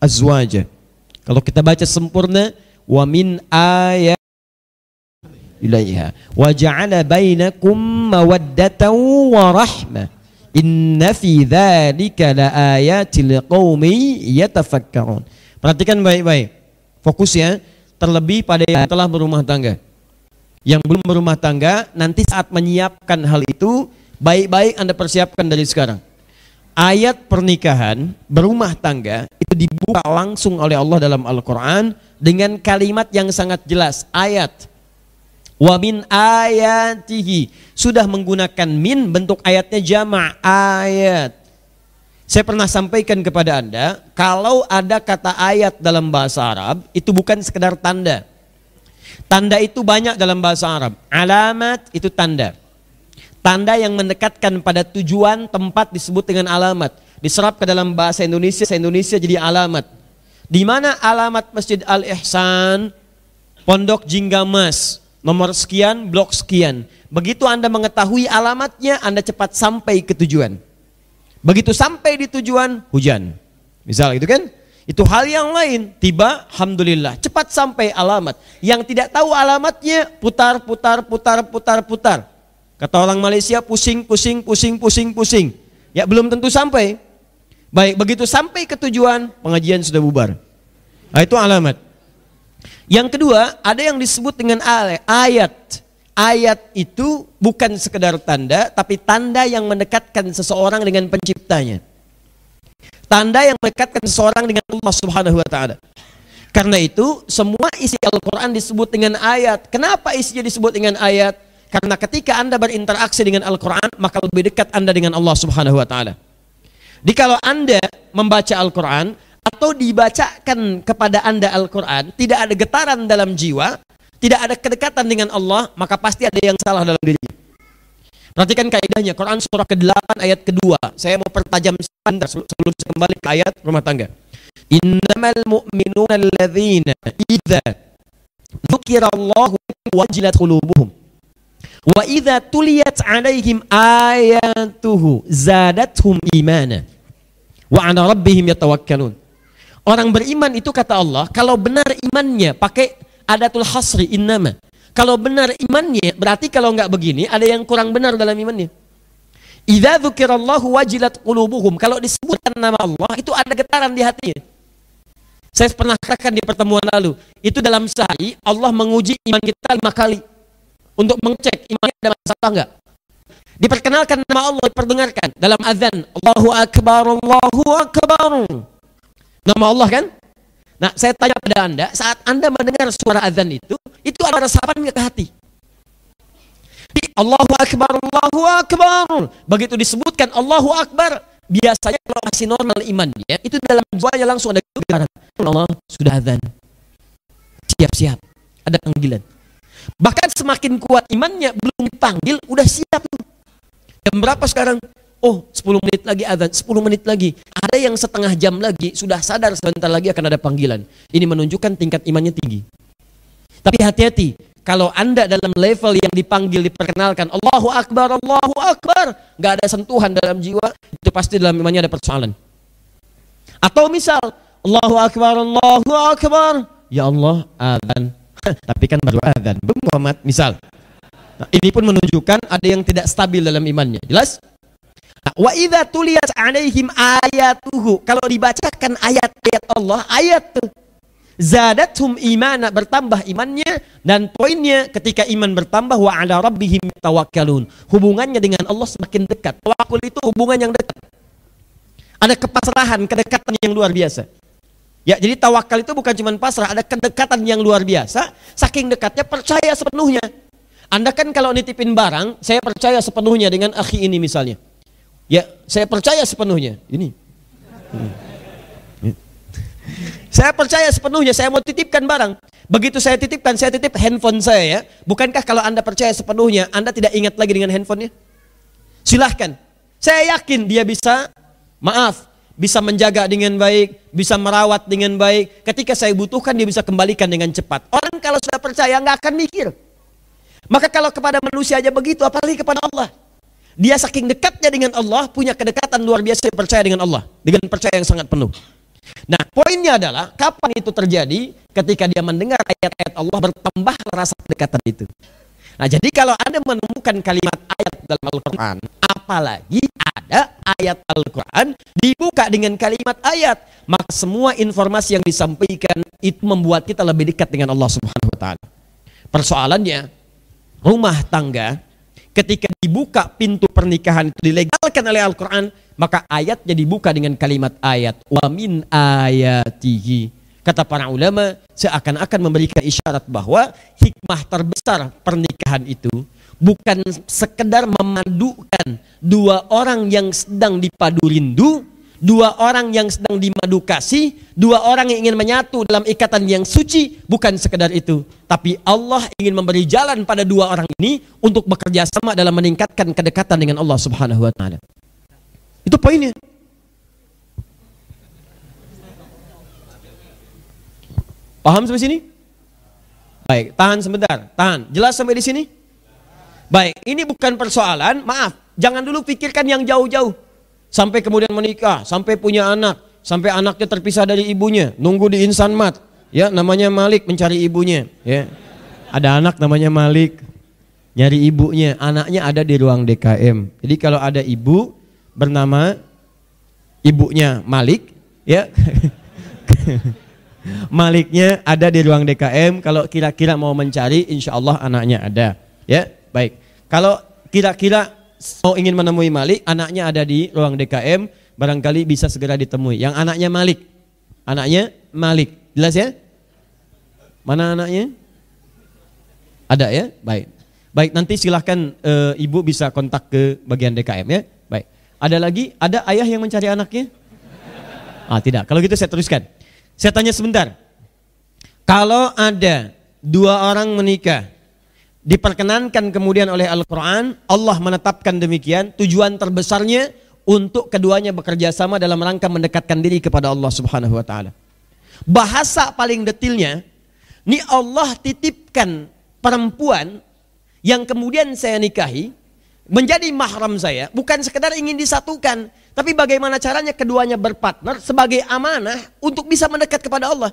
azwaja. Kalau kita baca sempurna wa min ayat ilaiha wa ja'ala bainakum mawaddatan wa rahma. inna fi dzalika laayatil qaumi yatafakkarun perhatikan baik-baik fokus ya terlebih pada yang telah berumah tangga yang belum berumah tangga nanti saat menyiapkan hal itu baik-baik Anda persiapkan dari sekarang ayat pernikahan, berumah tangga itu dibuka langsung oleh Allah dalam Al-Qur'an dengan kalimat yang sangat jelas, ayat wa min ayatihi sudah menggunakan min bentuk ayatnya jama ayat saya pernah sampaikan kepada Anda kalau ada kata ayat dalam bahasa Arab itu bukan sekedar tanda tanda itu banyak dalam bahasa Arab alamat itu tanda Tanda yang mendekatkan pada tujuan tempat disebut dengan alamat. Diserap ke dalam bahasa Indonesia, bahasa Indonesia jadi alamat. Di mana alamat Masjid Al-Ihsan, Pondok Jinggamas, nomor sekian, blok sekian. Begitu Anda mengetahui alamatnya, Anda cepat sampai ke tujuan. Begitu sampai di tujuan, hujan. Misal gitu kan? Itu hal yang lain. Tiba, Alhamdulillah. Cepat sampai alamat. Yang tidak tahu alamatnya, putar, putar, putar, putar, putar Kata orang Malaysia pusing, pusing, pusing, pusing, pusing. Ya belum tentu sampai. Baik, begitu sampai ke tujuan, pengajian sudah bubar. Nah, itu alamat. Yang kedua, ada yang disebut dengan ayat. Ayat itu bukan sekedar tanda, tapi tanda yang mendekatkan seseorang dengan penciptanya. Tanda yang mendekatkan seseorang dengan Allah Subhanahu wa taala. Karena itu, semua isi Al-Qur'an disebut dengan ayat. Kenapa isinya disebut dengan ayat? Karena ketika Anda berinteraksi dengan Al-Quran, maka lebih dekat Anda dengan Allah Subhanahu wa Ta'ala. Jikalau Anda membaca Al-Quran atau dibacakan kepada Anda Al-Quran, tidak ada getaran dalam jiwa, tidak ada kedekatan dengan Allah, maka pasti ada yang salah dalam diri. Perhatikan kaidahnya Quran surah ke-8 ayat kedua. Saya mau pertajam sebentar sebelum saya kembali ke ayat rumah tangga. Innamal mu'minuna alladzina idza dzukirallahu wajilat qulubuhum Wa idza tuliyat alaihim ayatuhu zadatuhum imana wa ala rabbihim yatawakkalun. Orang beriman itu kata Allah, kalau benar imannya pakai adatul hasri innama. Kalau benar imannya, berarti kalau nggak begini ada yang kurang benar dalam imannya. Idza dzukirallahu wajilat qulubuhum. Kalau disebutkan nama Allah itu ada getaran di hatinya. Saya pernah katakan di pertemuan lalu, itu dalam sehari Allah menguji iman kita lima kali untuk mengecek imannya ada masalah enggak. Diperkenalkan nama Allah diperdengarkan dalam azan Allahu akbar Allahu akbar. Nama Allah kan? Nah, saya tanya pada Anda, saat Anda mendengar suara azan itu, itu ada resapan enggak ke hati? Allahu akbar Allahu akbar. Begitu disebutkan Allahu akbar, biasanya kalau masih normal iman imannya, itu dalam jiwanya langsung ada getaran. Allah sudah azan. Siap-siap. Ada panggilan. Bahkan semakin kuat imannya belum dipanggil udah siap tuh. Jam berapa sekarang? Oh 10 menit lagi azan, 10 menit lagi. Ada yang setengah jam lagi sudah sadar sebentar lagi akan ada panggilan. Ini menunjukkan tingkat imannya tinggi. Tapi hati-hati, kalau anda dalam level yang dipanggil diperkenalkan Allahu Akbar Allahu Akbar nggak ada sentuhan dalam jiwa itu pasti dalam imannya ada persoalan atau misal Allahu Akbar Allahu Akbar ya Allah azan, tapi kan baru azan belum Muhammad misal nah, ini pun menunjukkan ada yang tidak stabil dalam imannya jelas nah, wa idza tuliyat alaihim ayatuhu kalau dibacakan ayat-ayat Allah ayat tuh zadatum imana bertambah imannya dan poinnya ketika iman bertambah wa ala rabbihim tawakkalun hubungannya dengan Allah semakin dekat tawakul itu hubungan yang dekat ada kepasrahan kedekatan yang luar biasa Ya, jadi tawakal itu bukan cuma pasrah, ada kedekatan yang luar biasa. Saking dekatnya percaya sepenuhnya. Anda kan kalau nitipin barang, saya percaya sepenuhnya dengan akhi ini misalnya. Ya, saya percaya sepenuhnya. Ini. Saya percaya sepenuhnya, saya mau titipkan barang. Begitu saya titipkan, saya titip handphone saya ya. Bukankah kalau Anda percaya sepenuhnya, Anda tidak ingat lagi dengan handphonenya? Silahkan. Saya yakin dia bisa, maaf, bisa menjaga dengan baik, bisa merawat dengan baik. Ketika saya butuhkan dia bisa kembalikan dengan cepat. Orang kalau sudah percaya nggak akan mikir. Maka kalau kepada manusia aja begitu, apalagi kepada Allah. Dia saking dekatnya dengan Allah, punya kedekatan luar biasa percaya dengan Allah. Dengan percaya yang sangat penuh. Nah, poinnya adalah kapan itu terjadi? Ketika dia mendengar ayat-ayat Allah bertambah rasa kedekatan itu. Nah, jadi kalau Anda menemukan kalimat ayat dalam Al-Qur'an, apalagi ada ayat Al-Quran dibuka dengan kalimat ayat. Maka semua informasi yang disampaikan itu membuat kita lebih dekat dengan Allah Subhanahu wa Ta'ala. Persoalannya, rumah tangga ketika dibuka pintu pernikahan itu dilegalkan oleh Al-Quran, maka ayatnya dibuka dengan kalimat ayat. Wa min ayatihi. Kata para ulama, seakan-akan memberikan isyarat bahwa hikmah terbesar pernikahan itu bukan sekedar memadukan dua orang yang sedang dipadu rindu, dua orang yang sedang dimadu kasih, dua orang yang ingin menyatu dalam ikatan yang suci, bukan sekedar itu. Tapi Allah ingin memberi jalan pada dua orang ini untuk bekerja sama dalam meningkatkan kedekatan dengan Allah Subhanahu wa taala. Itu poinnya. Paham sampai sini? Baik, tahan sebentar, tahan. Jelas sampai di sini? Baik, ini bukan persoalan, maaf. Jangan dulu pikirkan yang jauh-jauh. Sampai kemudian menikah, sampai punya anak, sampai anaknya terpisah dari ibunya, nunggu di insan mat. Ya, namanya Malik mencari ibunya, ya. Ada anak namanya Malik nyari ibunya, anaknya ada di ruang DKM. Jadi kalau ada ibu bernama ibunya Malik, ya. Maliknya ada di ruang DKM. Kalau kira-kira mau mencari, insya Allah anaknya ada. Ya, baik. Kalau kira-kira mau ingin menemui Malik, anaknya ada di ruang DKM, barangkali bisa segera ditemui. Yang anaknya Malik, anaknya Malik. Jelas ya? Mana anaknya? Ada ya? Baik. Baik, nanti silahkan e, ibu bisa kontak ke bagian DKM ya. Baik. Ada lagi? Ada ayah yang mencari anaknya? Ah, tidak. Kalau gitu saya teruskan. Saya tanya sebentar. Kalau ada dua orang menikah diperkenankan kemudian oleh Al-Qur'an, Allah menetapkan demikian, tujuan terbesarnya untuk keduanya bekerja sama dalam rangka mendekatkan diri kepada Allah Subhanahu wa taala. Bahasa paling detilnya, ini Allah titipkan perempuan yang kemudian saya nikahi menjadi mahram saya bukan sekedar ingin disatukan, tapi bagaimana caranya keduanya berpartner sebagai amanah untuk bisa mendekat kepada Allah.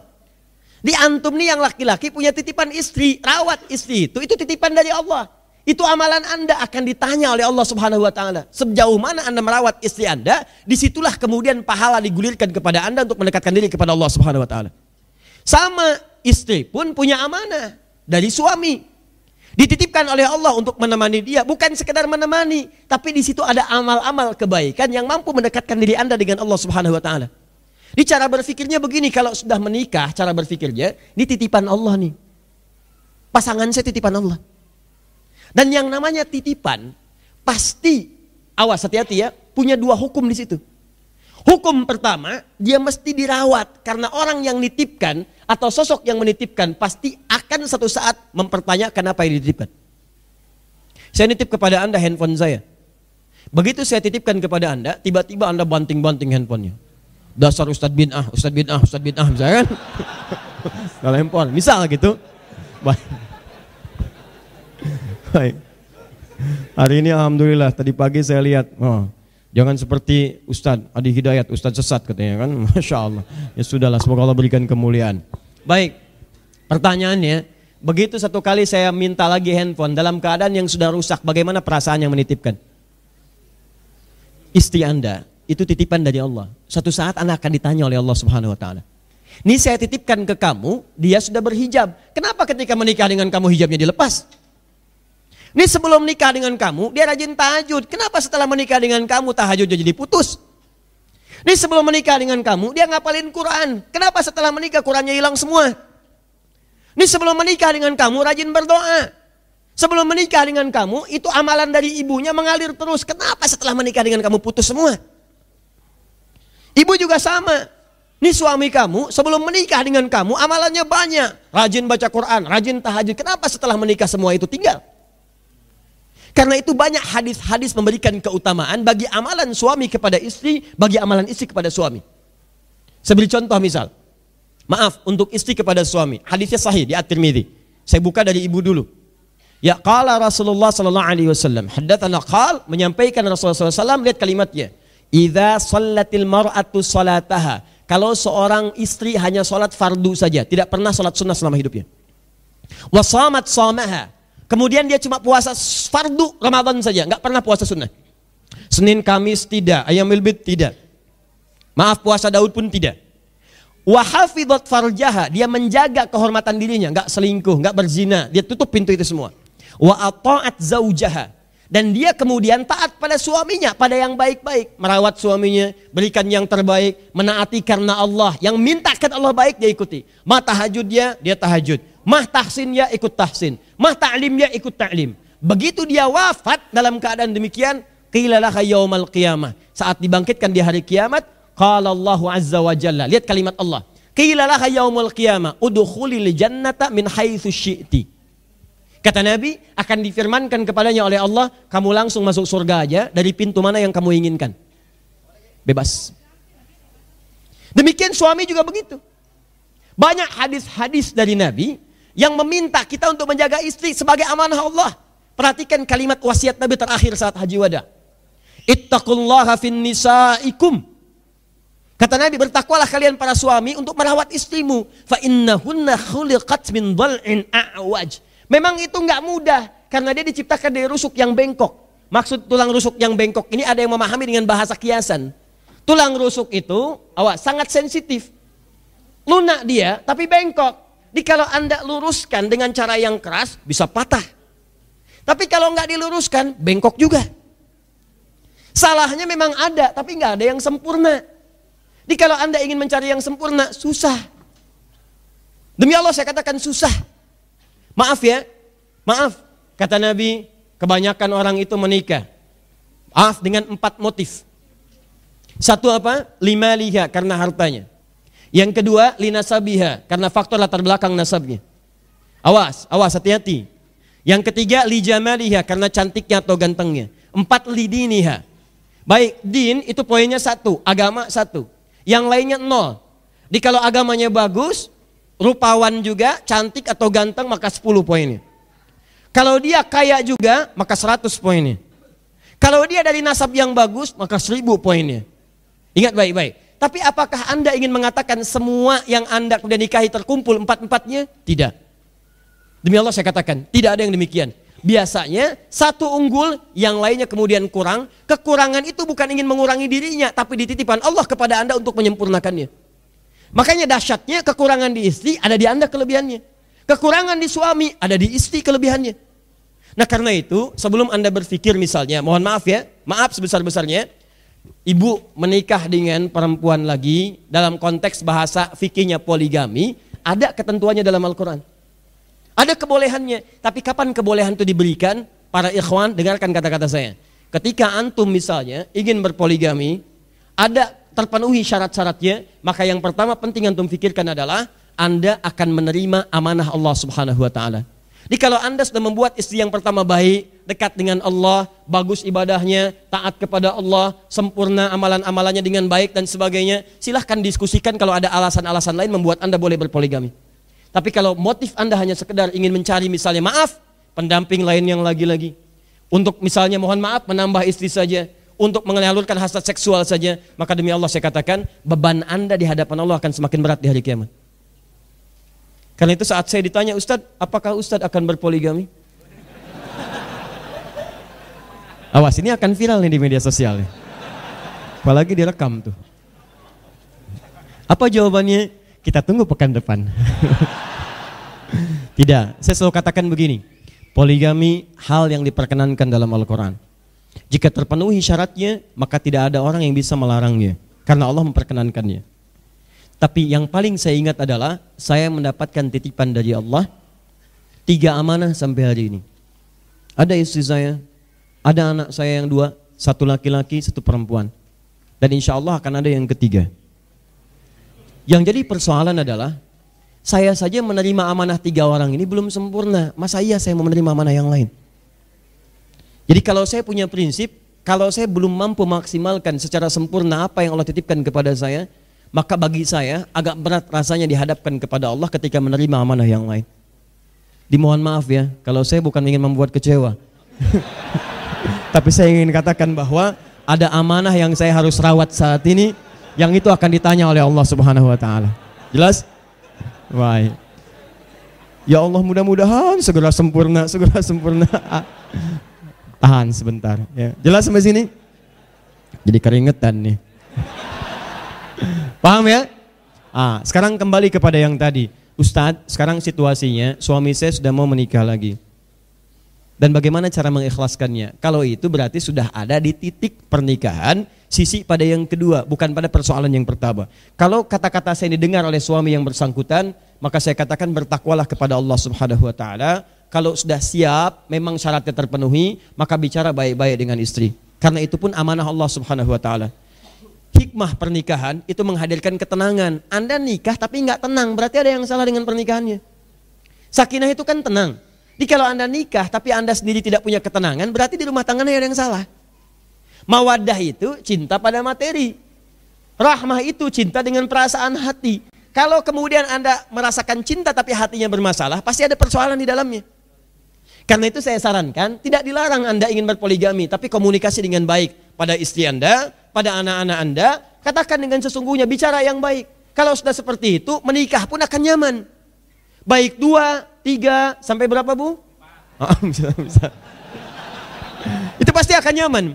Di antum nih yang laki-laki punya titipan istri, rawat istri itu, itu titipan dari Allah. Itu amalan Anda akan ditanya oleh Allah Subhanahu wa taala. Sejauh mana Anda merawat istri Anda, disitulah kemudian pahala digulirkan kepada Anda untuk mendekatkan diri kepada Allah Subhanahu wa taala. Sama istri pun punya amanah dari suami. Dititipkan oleh Allah untuk menemani dia, bukan sekedar menemani, tapi di situ ada amal-amal kebaikan yang mampu mendekatkan diri Anda dengan Allah Subhanahu wa taala. Di cara berfikirnya begini, kalau sudah menikah, cara berfikirnya ini titipan Allah nih. Pasangan saya titipan Allah. Dan yang namanya titipan, pasti, awas hati-hati ya, punya dua hukum di situ. Hukum pertama, dia mesti dirawat karena orang yang nitipkan atau sosok yang menitipkan pasti akan satu saat mempertanyakan apa yang dititipkan. Saya nitip kepada Anda handphone saya. Begitu saya titipkan kepada Anda, tiba-tiba Anda banting-banting handphonenya. Dasar Ustadz bin Ah, Ustadz bin Ah, Ustadz bin Ah, misalnya kan? Kalau handphone, misal gitu. Baik. Hari ini Alhamdulillah, tadi pagi saya lihat, oh, Jangan seperti Ustaz Adi Hidayat, Ustaz sesat katanya kan. Masya Allah. Ya sudahlah, semoga Allah berikan kemuliaan. Baik, pertanyaannya, begitu satu kali saya minta lagi handphone dalam keadaan yang sudah rusak, bagaimana perasaan yang menitipkan? Istri Anda, itu titipan dari Allah. satu saat Anda akan ditanya oleh Allah Subhanahu wa taala. Ini saya titipkan ke kamu, dia sudah berhijab. Kenapa ketika menikah dengan kamu hijabnya dilepas? Ini sebelum menikah dengan kamu, dia rajin tahajud. Kenapa setelah menikah dengan kamu tahajudnya jadi putus? Ini sebelum menikah dengan kamu, dia ngapalin Quran. Kenapa setelah menikah Qurannya hilang semua? Ini sebelum menikah dengan kamu rajin berdoa. Sebelum menikah dengan kamu, itu amalan dari ibunya mengalir terus. Kenapa setelah menikah dengan kamu putus semua? Ibu juga sama. Ini suami kamu sebelum menikah dengan kamu amalannya banyak. Rajin baca Quran, rajin tahajud. Kenapa setelah menikah semua itu tinggal? Karena itu banyak hadis-hadis memberikan keutamaan bagi amalan suami kepada istri, bagi amalan istri kepada suami. Saya contoh misal. Maaf, untuk istri kepada suami. Hadisnya sahih di At-Tirmidzi. Saya buka dari ibu dulu. Ya qala Rasulullah sallallahu alaihi wasallam haddatsana qal menyampaikan Rasulullah sallallahu alaihi lihat kalimatnya. Idza sallatil mar'atu salataha. Kalau seorang istri hanya solat fardu saja, tidak pernah solat sunnah selama hidupnya. Wasamat samaha Kemudian dia cuma puasa fardu Ramadan saja, nggak pernah puasa sunnah. Senin, Kamis tidak, ayam milbit tidak. Maaf puasa Daud pun tidak. Wahafidat farjaha, dia menjaga kehormatan dirinya, nggak selingkuh, nggak berzina, dia tutup pintu itu semua. Wa ataat zaujaha, dan dia kemudian taat pada suaminya, pada yang baik-baik, merawat suaminya, berikan yang terbaik, menaati karena Allah, yang minta ke Allah baik dia ikuti. Mata hajud dia, dia tahajud. Mah tahsin ya ikut tahsin. Mah ta'lim ya ikut ta'lim. Begitu dia wafat dalam keadaan demikian, qilalaka yaumal qiyamah. Saat dibangkitkan di hari kiamat, qala Allah azza wa jalla. Lihat kalimat Allah. Qilalaka yaumul qiyamah, Udukhulil jannata min haithu syi'ti. Kata Nabi, akan difirmankan kepadanya oleh Allah, kamu langsung masuk surga aja dari pintu mana yang kamu inginkan. Bebas. Demikian suami juga begitu. Banyak hadis-hadis dari Nabi yang meminta kita untuk menjaga istri sebagai amanah Allah. Perhatikan kalimat wasiat Nabi terakhir saat haji wada. Ittaqullaha fin nisaikum. Kata Nabi, bertakwalah kalian para suami untuk merawat istrimu. Fa innahunna khuliqat min dhal'in a'waj. Memang itu nggak mudah karena dia diciptakan dari rusuk yang bengkok. Maksud tulang rusuk yang bengkok ini ada yang memahami dengan bahasa kiasan. Tulang rusuk itu awas sangat sensitif. Lunak dia tapi bengkok. Jadi kalau Anda luruskan dengan cara yang keras bisa patah. Tapi kalau nggak diluruskan bengkok juga. Salahnya memang ada tapi nggak ada yang sempurna. Jadi kalau Anda ingin mencari yang sempurna susah. Demi Allah saya katakan susah. Maaf ya, maaf. Kata Nabi, kebanyakan orang itu menikah. Maaf dengan empat motif. Satu apa? Lima liha karena hartanya. Yang kedua, lina sabiha karena faktor latar belakang nasabnya. Awas, awas, hati-hati. Yang ketiga, lijamaliha, karena cantiknya atau gantengnya. Empat, lidiniha. Baik, din itu poinnya satu, agama satu. Yang lainnya nol. Jadi kalau agamanya bagus, rupawan juga, cantik atau ganteng, maka sepuluh poinnya. Kalau dia kaya juga, maka seratus poinnya. Kalau dia dari nasab yang bagus, maka seribu poinnya. Ingat baik-baik. Tapi apakah Anda ingin mengatakan semua yang Anda kemudian nikahi terkumpul empat-empatnya? Tidak. Demi Allah saya katakan, tidak ada yang demikian. Biasanya satu unggul, yang lainnya kemudian kurang. Kekurangan itu bukan ingin mengurangi dirinya, tapi dititipan Allah kepada Anda untuk menyempurnakannya. Makanya dahsyatnya kekurangan di istri ada di Anda kelebihannya. Kekurangan di suami ada di istri kelebihannya. Nah karena itu sebelum Anda berpikir misalnya, mohon maaf ya, maaf sebesar-besarnya, ibu menikah dengan perempuan lagi dalam konteks bahasa fikihnya poligami ada ketentuannya dalam Al-Quran ada kebolehannya tapi kapan kebolehan itu diberikan para ikhwan dengarkan kata-kata saya ketika antum misalnya ingin berpoligami ada terpenuhi syarat-syaratnya maka yang pertama penting antum pikirkan adalah anda akan menerima amanah Allah Subhanahu wa taala. Jadi kalau Anda sudah membuat istri yang pertama baik, dekat dengan Allah, bagus ibadahnya, taat kepada Allah, sempurna amalan-amalannya dengan baik dan sebagainya. Silahkan diskusikan kalau ada alasan-alasan lain membuat Anda boleh berpoligami. Tapi kalau motif Anda hanya sekedar ingin mencari misalnya maaf, pendamping lain yang lagi-lagi. Untuk misalnya mohon maaf menambah istri saja, untuk menyalurkan hasrat seksual saja, maka demi Allah saya katakan beban Anda di hadapan Allah akan semakin berat di hari kiamat. Karena itu saat saya ditanya, Ustadz, apakah Ustadz akan berpoligami? Awas ini akan viral nih di media sosial. Nih. Apalagi direkam tuh. Apa jawabannya? Kita tunggu pekan depan. Tidak, saya selalu katakan begini. Poligami hal yang diperkenankan dalam Al-Quran. Jika terpenuhi syaratnya, maka tidak ada orang yang bisa melarangnya. Karena Allah memperkenankannya. Tapi yang paling saya ingat adalah, saya mendapatkan titipan dari Allah, tiga amanah sampai hari ini. Ada istri saya, ada anak saya yang dua, satu laki-laki, satu perempuan. Dan insya Allah akan ada yang ketiga. Yang jadi persoalan adalah, saya saja menerima amanah tiga orang ini belum sempurna. Masa iya saya mau menerima amanah yang lain? Jadi kalau saya punya prinsip, kalau saya belum mampu maksimalkan secara sempurna apa yang Allah titipkan kepada saya, maka bagi saya agak berat rasanya dihadapkan kepada Allah ketika menerima amanah yang lain. Dimohon maaf ya, kalau saya bukan ingin membuat kecewa. Tapi saya ingin katakan bahwa ada amanah yang saya harus rawat saat ini yang itu akan ditanya oleh Allah Subhanahu wa taala. Jelas? Baik. Ya Allah mudah-mudahan segera sempurna, segera sempurna. Tahan sebentar ya. Jelas sampai sini? Jadi keringetan nih. Paham ya? Ah, sekarang kembali kepada yang tadi. Ustadz, sekarang situasinya suami saya sudah mau menikah lagi. Dan bagaimana cara mengikhlaskannya? Kalau itu berarti sudah ada di titik pernikahan, sisi pada yang kedua, bukan pada persoalan yang pertama. Kalau kata-kata saya didengar oleh suami yang bersangkutan, maka saya katakan bertakwalah kepada Allah Subhanahu wa taala. Kalau sudah siap, memang syaratnya terpenuhi, maka bicara baik-baik dengan istri. Karena itu pun amanah Allah Subhanahu wa taala. Hikmah pernikahan itu menghadirkan ketenangan. Anda nikah tapi nggak tenang, berarti ada yang salah dengan pernikahannya. Sakinah itu kan tenang. Jadi kalau Anda nikah tapi Anda sendiri tidak punya ketenangan, berarti di rumah tangga ada yang salah. Mawadah itu cinta pada materi. Rahmah itu cinta dengan perasaan hati. Kalau kemudian Anda merasakan cinta tapi hatinya bermasalah, pasti ada persoalan di dalamnya. Karena itu saya sarankan, tidak dilarang Anda ingin berpoligami, tapi komunikasi dengan baik pada istri Anda, pada anak-anak Anda, katakan dengan sesungguhnya, bicara yang baik. Kalau sudah seperti itu, menikah pun akan nyaman. Baik dua, tiga, sampai berapa bu? Ah, bisa, bisa. Itu pasti akan nyaman.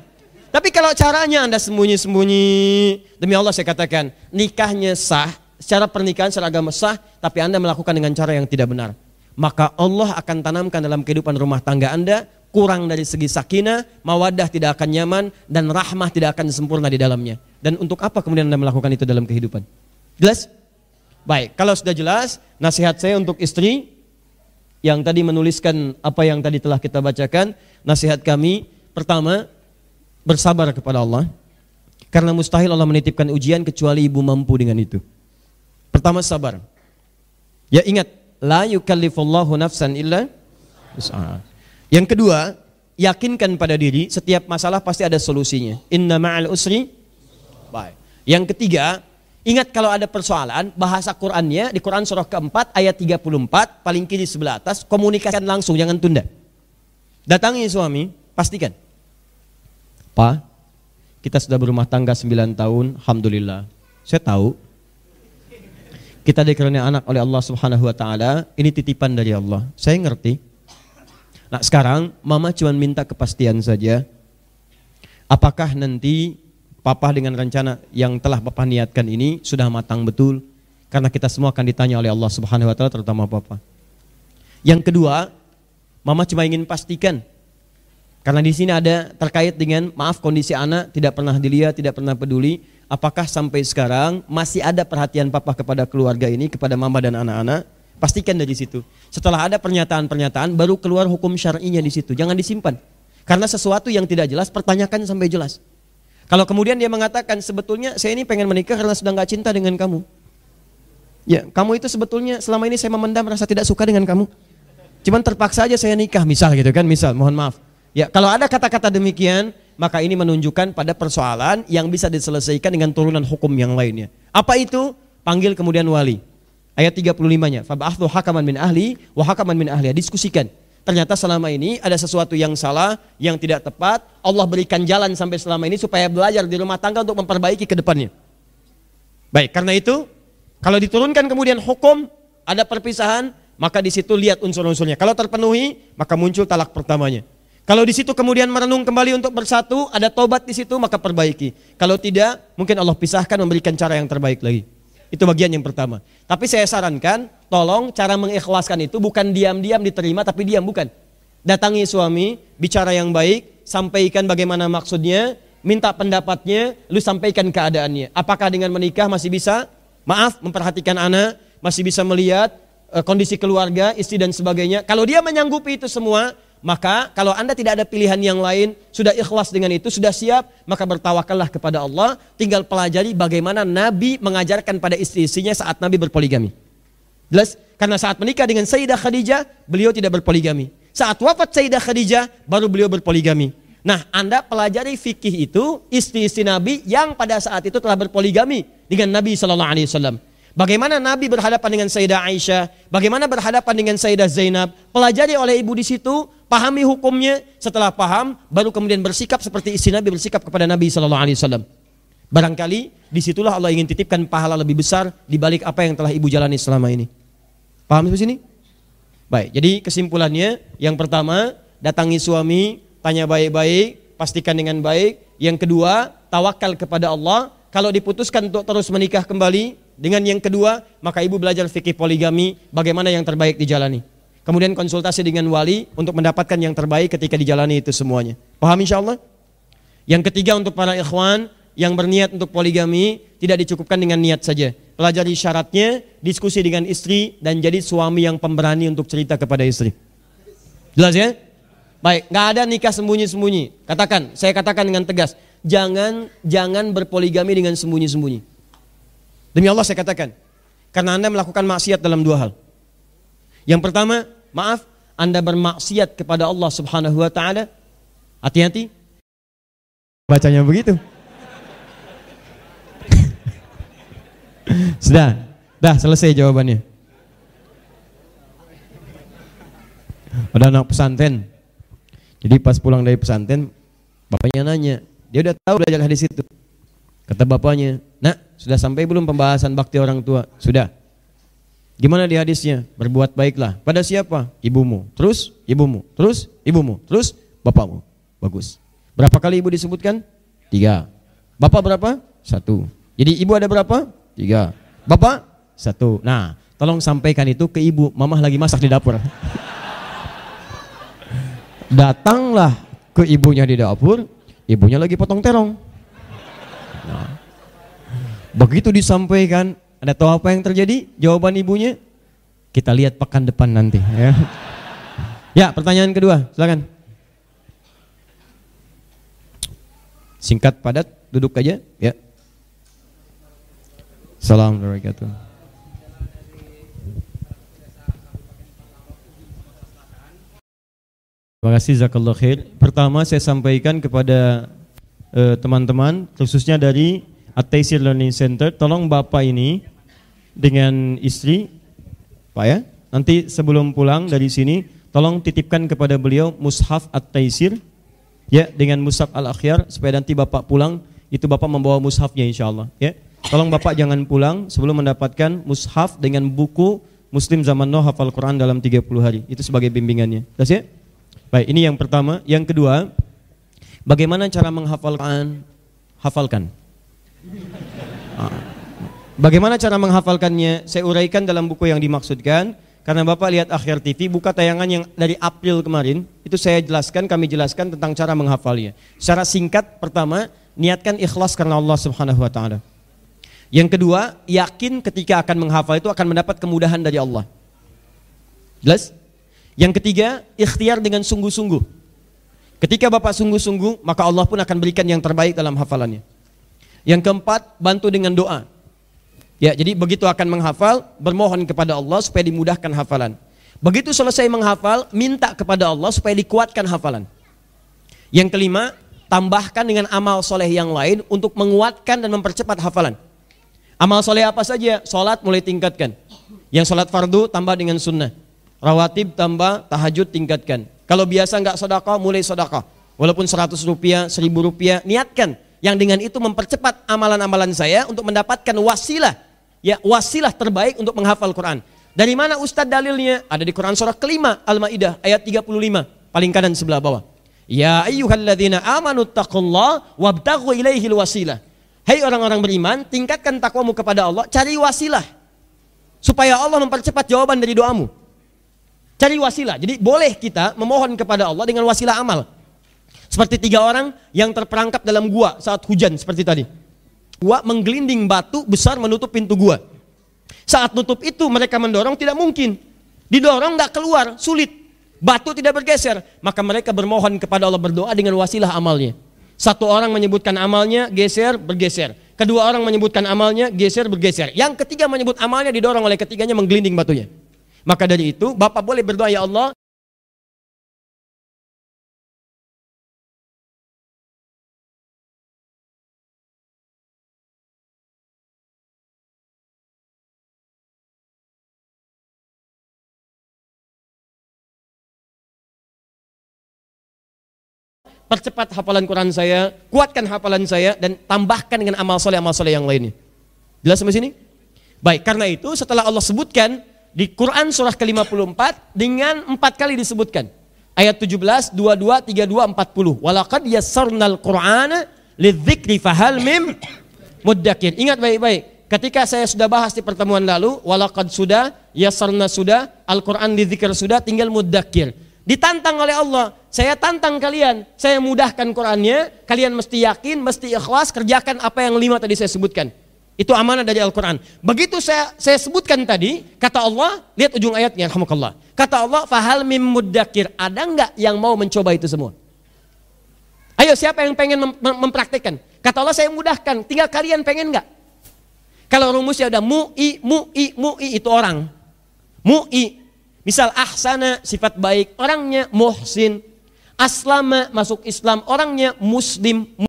Tapi kalau caranya Anda sembunyi-sembunyi, demi Allah saya katakan, nikahnya sah, secara pernikahan secara agama sah, tapi Anda melakukan dengan cara yang tidak benar. Maka Allah akan tanamkan dalam kehidupan rumah tangga Anda kurang dari segi sakinah, mawadah tidak akan nyaman, dan rahmah tidak akan sempurna di dalamnya. Dan untuk apa kemudian Anda melakukan itu dalam kehidupan? Jelas? Baik, kalau sudah jelas, nasihat saya untuk istri, yang tadi menuliskan apa yang tadi telah kita bacakan, nasihat kami pertama bersabar kepada Allah. Karena mustahil Allah menitipkan ujian kecuali ibu mampu dengan itu. Pertama sabar. Ya ingat, la yukallifullahu nafsan illa Yang kedua, yakinkan pada diri setiap masalah pasti ada solusinya. Inna ma'al usri. Baik. Yang ketiga, Ingat kalau ada persoalan, bahasa Qurannya di Quran surah keempat ayat 34, paling kiri sebelah atas, komunikasikan langsung, jangan tunda. Datangi suami, pastikan. Pak, kita sudah berumah tangga 9 tahun, Alhamdulillah. Saya tahu, kita dikaruniai anak oleh Allah subhanahu wa ta'ala, ini titipan dari Allah. Saya ngerti. Nah sekarang, mama cuma minta kepastian saja, apakah nanti Papa dengan rencana yang telah Papa niatkan ini sudah matang betul karena kita semua akan ditanya oleh Allah Subhanahu wa taala terutama Papa. Yang kedua, Mama cuma ingin pastikan karena di sini ada terkait dengan maaf kondisi anak tidak pernah dilihat, tidak pernah peduli, apakah sampai sekarang masih ada perhatian papa kepada keluarga ini, kepada mama dan anak-anak? Pastikan dari situ. Setelah ada pernyataan-pernyataan baru keluar hukum syar'inya di situ. Jangan disimpan. Karena sesuatu yang tidak jelas pertanyakan sampai jelas. Kalau kemudian dia mengatakan sebetulnya saya ini pengen menikah karena sudah nggak cinta dengan kamu. Ya, kamu itu sebetulnya selama ini saya memendam rasa tidak suka dengan kamu. Cuman terpaksa aja saya nikah misal gitu kan, misal mohon maaf. Ya, kalau ada kata-kata demikian, maka ini menunjukkan pada persoalan yang bisa diselesaikan dengan turunan hukum yang lainnya. Apa itu? Panggil kemudian wali. Ayat 35-nya, fab'athu hakaman min ahli wa hakaman min ahliya. Diskusikan ternyata selama ini ada sesuatu yang salah, yang tidak tepat. Allah berikan jalan sampai selama ini supaya belajar di rumah tangga untuk memperbaiki ke depannya. Baik, karena itu kalau diturunkan kemudian hukum ada perpisahan, maka di situ lihat unsur-unsurnya. Kalau terpenuhi, maka muncul talak pertamanya. Kalau di situ kemudian merenung kembali untuk bersatu, ada tobat di situ, maka perbaiki. Kalau tidak, mungkin Allah pisahkan memberikan cara yang terbaik lagi. Itu bagian yang pertama. Tapi saya sarankan Tolong cara mengikhlaskan itu bukan diam-diam diterima tapi diam bukan. Datangi suami, bicara yang baik, sampaikan bagaimana maksudnya, minta pendapatnya, lu sampaikan keadaannya. Apakah dengan menikah masih bisa? Maaf, memperhatikan anak, masih bisa melihat e, kondisi keluarga, istri dan sebagainya. Kalau dia menyanggupi itu semua, maka kalau Anda tidak ada pilihan yang lain, sudah ikhlas dengan itu, sudah siap, maka bertawakallah kepada Allah, tinggal pelajari bagaimana Nabi mengajarkan pada istri-istrinya saat Nabi berpoligami. Jelas? Karena saat menikah dengan Sayyidah Khadijah, beliau tidak berpoligami. Saat wafat Sayyidah Khadijah, baru beliau berpoligami. Nah, Anda pelajari fikih itu istri-istri Nabi yang pada saat itu telah berpoligami dengan Nabi Shallallahu Alaihi Wasallam. Bagaimana Nabi berhadapan dengan Sayyidah Aisyah, bagaimana berhadapan dengan Sayyidah Zainab. Pelajari oleh ibu di situ, pahami hukumnya. Setelah paham, baru kemudian bersikap seperti istri Nabi bersikap kepada Nabi Shallallahu Alaihi Wasallam. Barangkali disitulah Allah ingin titipkan pahala lebih besar dibalik apa yang telah ibu jalani selama ini. Paham sampai sini? Baik, jadi kesimpulannya yang pertama, datangi suami, tanya baik-baik, pastikan dengan baik. Yang kedua, tawakal kepada Allah. Kalau diputuskan untuk terus menikah kembali dengan yang kedua, maka ibu belajar fikih poligami bagaimana yang terbaik dijalani. Kemudian konsultasi dengan wali untuk mendapatkan yang terbaik ketika dijalani itu semuanya. Paham insya Allah? Yang ketiga untuk para ikhwan, yang berniat untuk poligami tidak dicukupkan dengan niat saja. Pelajari syaratnya, diskusi dengan istri, dan jadi suami yang pemberani untuk cerita kepada istri. Jelas ya? Baik, nggak ada nikah sembunyi-sembunyi. Katakan, saya katakan dengan tegas, jangan jangan berpoligami dengan sembunyi-sembunyi. Demi Allah saya katakan, karena Anda melakukan maksiat dalam dua hal. Yang pertama, maaf, Anda bermaksiat kepada Allah Subhanahu wa taala. Hati-hati. Bacanya begitu. Sudah, dah selesai jawabannya. Ada anak pesantren. Jadi pas pulang dari pesantren, bapaknya nanya, dia udah tahu belajar hadis itu. Kata bapaknya, nak sudah sampai belum pembahasan bakti orang tua? Sudah. Gimana di hadisnya? Berbuat baiklah. Pada siapa? Ibumu. Terus ibumu. Terus ibumu. Terus bapakmu. Bagus. Berapa kali ibu disebutkan? Tiga. Bapak berapa? Satu. Jadi ibu ada berapa? tiga. Bapak, satu. Nah, tolong sampaikan itu ke ibu. Mamah lagi masak di dapur. Datanglah ke ibunya di dapur, ibunya lagi potong terong. Nah, begitu disampaikan, ada tahu apa yang terjadi? Jawaban ibunya, kita lihat pekan depan nanti. Ya, ya pertanyaan kedua, silakan. Singkat padat, duduk aja. Ya. Salam wabarakatuh. Terima kasih Zakallah Khair. Pertama saya sampaikan kepada eh, teman-teman, uh, khususnya dari Ataisir Learning Center, tolong Bapak ini dengan istri, Pak ya, nanti sebelum pulang dari sini, tolong titipkan kepada beliau Mushaf At-Taisir, ya, dengan Mushaf Al-Akhyar, supaya nanti Bapak pulang, itu Bapak membawa Mushafnya insya Allah, ya. Tolong Bapak jangan pulang sebelum mendapatkan mushaf dengan buku Muslim zaman Noh hafal Quran dalam 30 hari. Itu sebagai bimbingannya. That's ya? Baik, ini yang pertama. Yang kedua, bagaimana cara menghafal Quran? Hafalkan. Ah. Bagaimana cara menghafalkannya? Saya uraikan dalam buku yang dimaksudkan. Karena Bapak lihat akhir TV, buka tayangan yang dari April kemarin, itu saya jelaskan, kami jelaskan tentang cara menghafalnya. Secara singkat, pertama, niatkan ikhlas karena Allah Subhanahu wa taala. Yang kedua, yakin ketika akan menghafal itu akan mendapat kemudahan dari Allah. Jelas? Yang ketiga, ikhtiar dengan sungguh-sungguh. Ketika Bapak sungguh-sungguh, maka Allah pun akan berikan yang terbaik dalam hafalannya. Yang keempat, bantu dengan doa. Ya, jadi begitu akan menghafal, bermohon kepada Allah supaya dimudahkan hafalan. Begitu selesai menghafal, minta kepada Allah supaya dikuatkan hafalan. Yang kelima, tambahkan dengan amal soleh yang lain untuk menguatkan dan mempercepat hafalan. Amal soleh apa saja? Sholat mulai tingkatkan. Yang sholat fardu tambah dengan sunnah. Rawatib tambah, tahajud tingkatkan. Kalau biasa nggak sodako, mulai sodako. Walaupun 100 rupiah, 1000 rupiah, niatkan. Yang dengan itu mempercepat amalan-amalan saya untuk mendapatkan wasilah. Ya, wasilah terbaik untuk menghafal Quran. Dari mana Ustadz dalilnya? Ada di Quran surah kelima Al-Maidah ayat 35 paling kanan sebelah bawah. Ya ayyuhalladzina amanu taqullaha wabtaghu ilaihil wasilah. Hei orang-orang beriman, tingkatkan takwamu kepada Allah, cari wasilah supaya Allah mempercepat jawaban dari doamu. Cari wasilah. Jadi boleh kita memohon kepada Allah dengan wasilah amal. Seperti tiga orang yang terperangkap dalam gua saat hujan seperti tadi. Gua menggelinding batu besar menutup pintu gua. Saat nutup itu mereka mendorong tidak mungkin. Didorong nggak keluar, sulit. Batu tidak bergeser. Maka mereka bermohon kepada Allah berdoa dengan wasilah amalnya. Satu orang menyebutkan amalnya, geser, bergeser. Kedua orang menyebutkan amalnya, geser, bergeser. Yang ketiga menyebut amalnya didorong oleh ketiganya menggelinding batunya. Maka dari itu, Bapak boleh berdoa, ya Allah, percepat hafalan Quran saya, kuatkan hafalan saya, dan tambahkan dengan amal soleh amal soleh yang lainnya. Jelas sampai sini? Baik, karena itu setelah Allah sebutkan di Quran surah ke-54 dengan empat kali disebutkan. Ayat 17, 22, 32, 40. Walakad yasarnal Quran lidzikri fahal mim muddakir. Ingat baik-baik. Ketika saya sudah bahas di pertemuan lalu, walaqad sudah, yasarna sudah, Al-Qur'an lidzikr sudah, tinggal muddakir ditantang oleh Allah. Saya tantang kalian, saya mudahkan Qurannya, kalian mesti yakin, mesti ikhlas, kerjakan apa yang lima tadi saya sebutkan. Itu amanah dari Al-Quran. Begitu saya, saya sebutkan tadi, kata Allah, lihat ujung ayatnya, Alhamdulillah. Kata Allah, fahal mim mudakir. Ada nggak yang mau mencoba itu semua? Ayo siapa yang pengen mem mempraktekkan? Kata Allah saya mudahkan, tinggal kalian pengen nggak? Kalau rumusnya ada mu'i, mu'i, mu'i itu orang. Mu'i, Misal ahsana sifat baik orangnya muhsin, aslama masuk Islam orangnya muslim.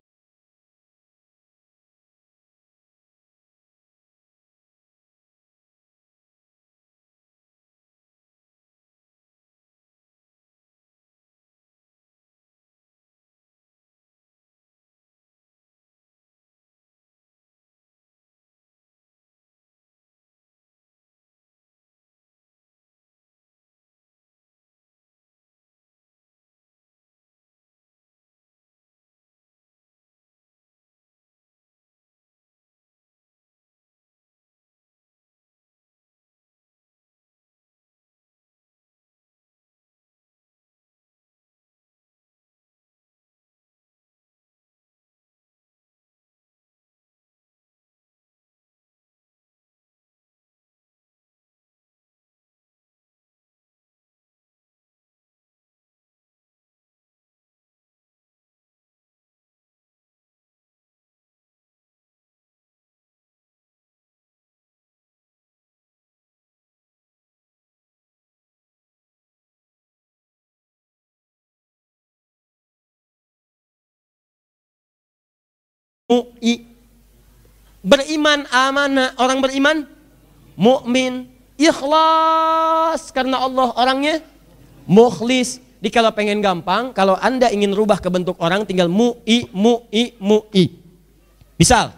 mu'i. Beriman amanah, orang beriman mukmin, ikhlas karena Allah orangnya mukhlis. Jadi kalau pengen gampang, kalau Anda ingin rubah ke bentuk orang tinggal mu'i mu'i mu'i. Misal,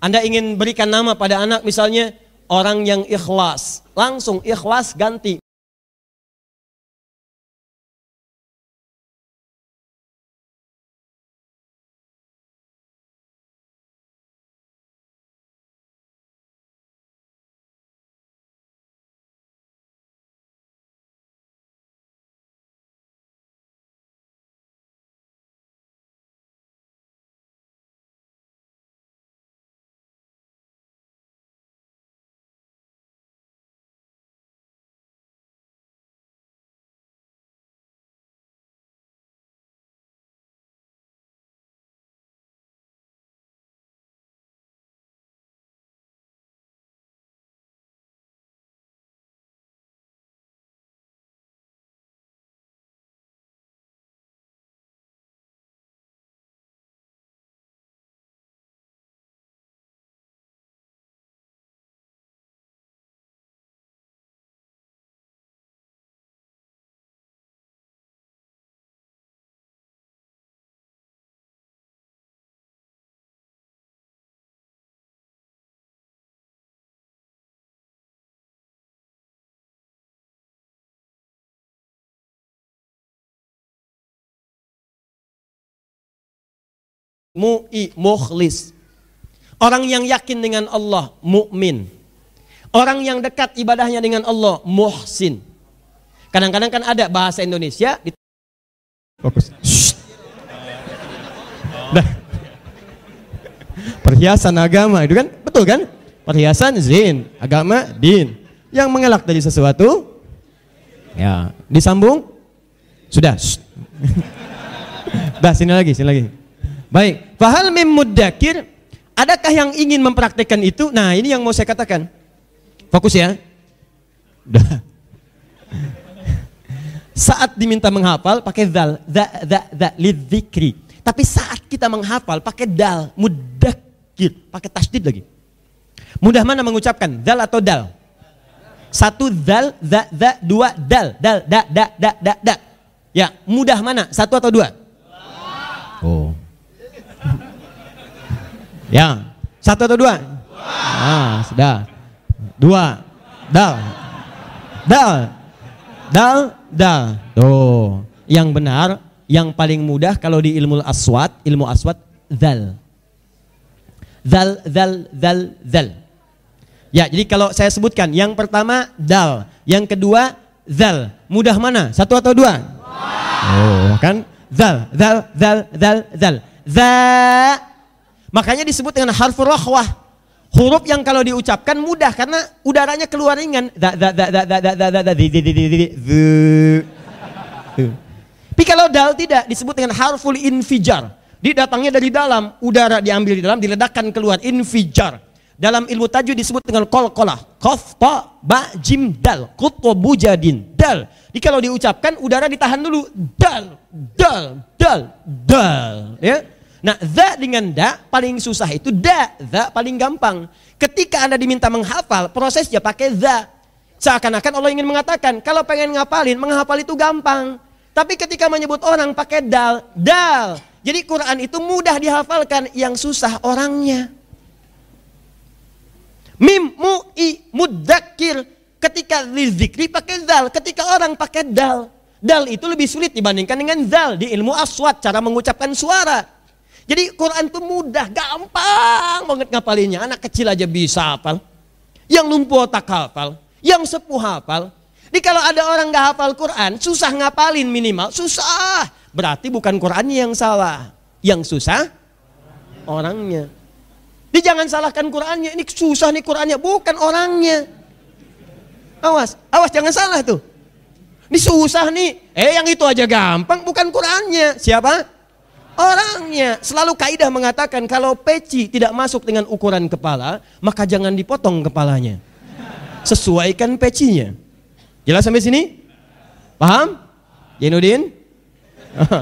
Anda ingin berikan nama pada anak misalnya orang yang ikhlas. Langsung ikhlas ganti mu'i mukhlis. Orang yang yakin dengan Allah mukmin. Orang yang dekat ibadahnya dengan Allah muhsin. Kadang-kadang kan ada bahasa Indonesia fokus. Dah. Perhiasan agama itu kan betul kan? Perhiasan zin, agama din. Yang mengelak dari sesuatu ya, disambung sudah. Dah sini lagi, sini lagi. Baik, fahal mim mudakir, adakah yang ingin mempraktekkan itu? Nah, ini yang mau saya katakan. Fokus ya. Udah. saat diminta menghafal pakai dal, da, da, da, lidzikri. Tapi saat kita menghafal pakai dal, mudakir, pakai tasdid lagi. Mudah mana mengucapkan dal atau dal? Satu dal, da, da, dua dal, dal da da da da da. Ya, mudah mana? Satu atau dua? Oh. Ya satu atau dua? dua. Ah, sudah. Dua. Dal. Dal. Dal, dal. Tuh. Yang benar, yang paling mudah kalau di ilmu aswat, ilmu aswat dal. Dal, dal, dal, dal. Ya, jadi kalau saya sebutkan, yang pertama dal, yang kedua dal. Mudah mana? Satu atau dua? dua. Oh, kan? Dal, dal, dal, dal, dal. Dal. Makanya disebut dengan harful rohwah. Huruf yang kalau diucapkan mudah karena udaranya keluar ringan. Tapi kalau dal tidak disebut dengan harful infijar. Didatangnya dari dalam, udara diambil di dalam, diledakkan keluar infijar. Dalam ilmu tajwid disebut dengan kol-kolah. Kof, to, ba, jim, dal. Kutwa, bujadin, dal. Jadi kalau diucapkan udara ditahan dulu. Dal, dal, dal, dal. Ya. Nah, the dengan da paling susah itu da, the paling gampang. Ketika Anda diminta menghafal, prosesnya pakai the. Seakan-akan Allah ingin mengatakan, kalau pengen ngapalin, menghafal itu gampang. Tapi ketika menyebut orang pakai dal, dal. Jadi Quran itu mudah dihafalkan, yang susah orangnya. Mim, mu, i, mudakir. Ketika lizikri pakai dal, ketika orang pakai dal. Dal itu lebih sulit dibandingkan dengan dal di ilmu aswat, cara mengucapkan suara. Jadi Quran itu mudah, gampang banget ngapalinnya. Anak kecil aja bisa hafal. Yang lumpuh otak hafal, yang sepuh hafal. Jadi kalau ada orang gak hafal Quran, susah ngapalin minimal, susah. Berarti bukan Qurannya yang salah, yang susah orangnya. Jadi jangan salahkan Qurannya, ini susah nih Qurannya, bukan orangnya. Awas, awas jangan salah tuh. Ini susah nih. Eh yang itu aja gampang, bukan Qurannya. Siapa? Orangnya selalu kaidah mengatakan kalau peci tidak masuk dengan ukuran kepala, maka jangan dipotong kepalanya. Sesuaikan pecinya. Jelas sampai sini? Paham? Yenudin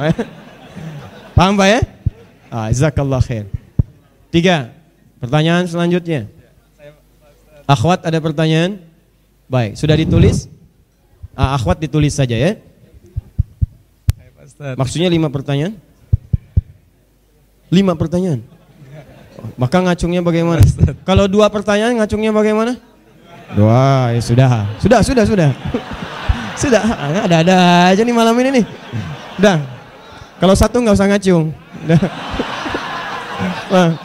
Paham Pak ya? Ah, jazakallah khair. Tiga, pertanyaan selanjutnya. Akhwat ada pertanyaan? Baik, sudah ditulis? Ah, akhwat ditulis saja ya. Maksudnya lima pertanyaan? Lima pertanyaan. Maka ngacungnya bagaimana? Kalau dua pertanyaan ngacungnya bagaimana? Dua, ya sudah. Sudah, sudah, sudah. sudah, ada-ada aja nih malam ini nih. Udah. Kalau satu nggak usah ngacung. Udah. Nah.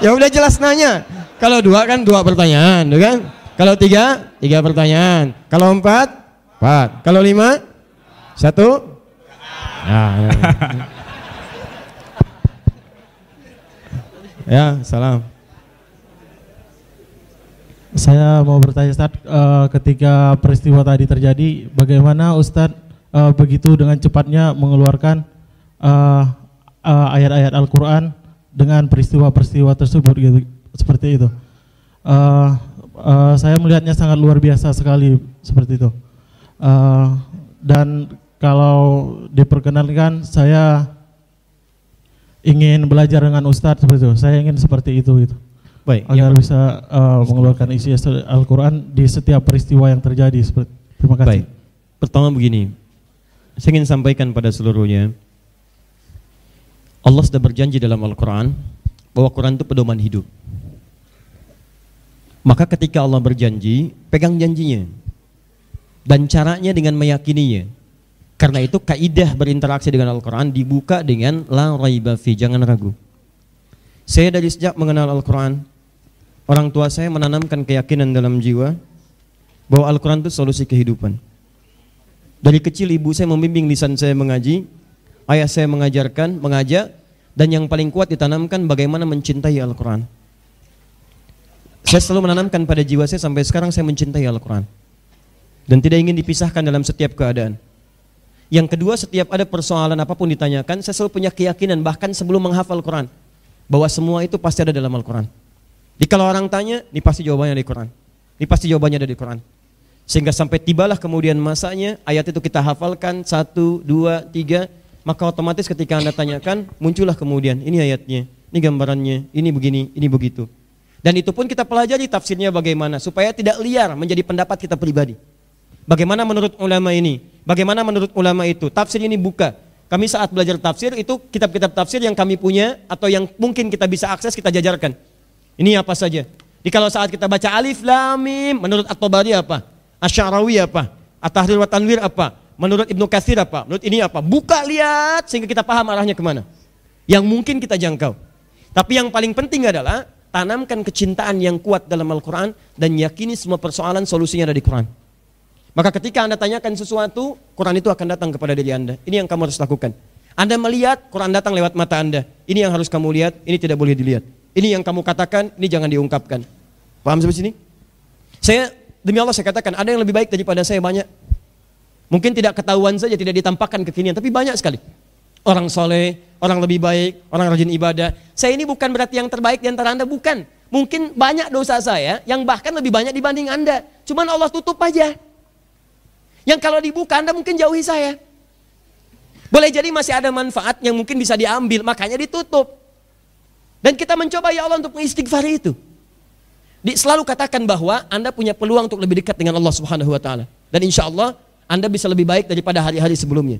Ya udah jelas nanya. Kalau dua kan dua pertanyaan, ya kan? Kalau tiga, tiga pertanyaan. Kalau empat, empat. Kalau lima, satu. nah. Ya. Ya, salam. Saya mau bertanya Ustaz, eh, ketika peristiwa tadi terjadi, bagaimana Ustaz eh, begitu dengan cepatnya mengeluarkan eh, ayat-ayat Al-Quran dengan peristiwa-peristiwa tersebut gitu, seperti itu. saya melihatnya sangat luar biasa sekali seperti itu. dan kalau diperkenalkan, saya ingin belajar dengan Ustadz seperti itu. Saya ingin seperti itu gitu. Baik, agar yang bisa uh, mengeluarkan isi Al-Qur'an di setiap peristiwa yang terjadi seperti. Terima kasih. Baik. Pertama begini. Saya ingin sampaikan pada seluruhnya. Allah sudah berjanji dalam Al-Qur'an bahwa Quran itu pedoman hidup. Maka ketika Allah berjanji, pegang janjinya. Dan caranya dengan meyakininya. Karena itu kaidah berinteraksi dengan Al-Quran dibuka dengan la raiba fi, jangan ragu. Saya dari sejak mengenal Al-Quran, orang tua saya menanamkan keyakinan dalam jiwa bahwa Al-Quran itu solusi kehidupan. Dari kecil ibu saya membimbing lisan saya mengaji, ayah saya mengajarkan, mengajak, dan yang paling kuat ditanamkan bagaimana mencintai Al-Quran. Saya selalu menanamkan pada jiwa saya sampai sekarang saya mencintai Al-Quran. Dan tidak ingin dipisahkan dalam setiap keadaan. Yang kedua, setiap ada persoalan apapun ditanyakan, saya selalu punya keyakinan bahkan sebelum menghafal Quran bahwa semua itu pasti ada dalam Al-Quran. Jadi kalau orang tanya, ini pasti jawabannya ada di Quran. Ini pasti jawabannya ada di Quran. Sehingga sampai tibalah kemudian masanya ayat itu kita hafalkan satu, dua, tiga, maka otomatis ketika anda tanyakan muncullah kemudian ini ayatnya, ini gambarannya, ini begini, ini begitu. Dan itu pun kita pelajari tafsirnya bagaimana supaya tidak liar menjadi pendapat kita pribadi. Bagaimana menurut ulama ini? Bagaimana menurut ulama itu? Tafsir ini buka. Kami saat belajar tafsir itu kitab-kitab tafsir yang kami punya atau yang mungkin kita bisa akses kita jajarkan. Ini apa saja? Jadi kalau saat kita baca alif lam mim menurut At-Tabari apa? Asy-Syarawi apa? At-Tahrir wa Tanwir apa? Menurut Ibnu Katsir apa? Menurut ini apa? Buka lihat sehingga kita paham arahnya kemana. Yang mungkin kita jangkau. Tapi yang paling penting adalah tanamkan kecintaan yang kuat dalam Al-Quran dan yakini semua persoalan solusinya ada di Quran. Maka ketika Anda tanyakan sesuatu, Quran itu akan datang kepada diri Anda. Ini yang kamu harus lakukan. Anda melihat, Quran datang lewat mata Anda. Ini yang harus kamu lihat, ini tidak boleh dilihat. Ini yang kamu katakan, ini jangan diungkapkan. Paham sampai sini? Saya, demi Allah saya katakan, ada yang lebih baik daripada saya banyak. Mungkin tidak ketahuan saja, tidak ditampakkan kekinian, tapi banyak sekali. Orang soleh, orang lebih baik, orang rajin ibadah. Saya ini bukan berarti yang terbaik di antara Anda, bukan. Mungkin banyak dosa saya yang bahkan lebih banyak dibanding Anda. Cuman Allah tutup aja. Yang kalau dibuka Anda mungkin jauhi saya. Boleh jadi masih ada manfaat yang mungkin bisa diambil, makanya ditutup. Dan kita mencoba ya Allah untuk mengistighfar itu. Di, selalu katakan bahwa Anda punya peluang untuk lebih dekat dengan Allah Subhanahu wa taala. Dan insya Allah Anda bisa lebih baik daripada hari-hari sebelumnya.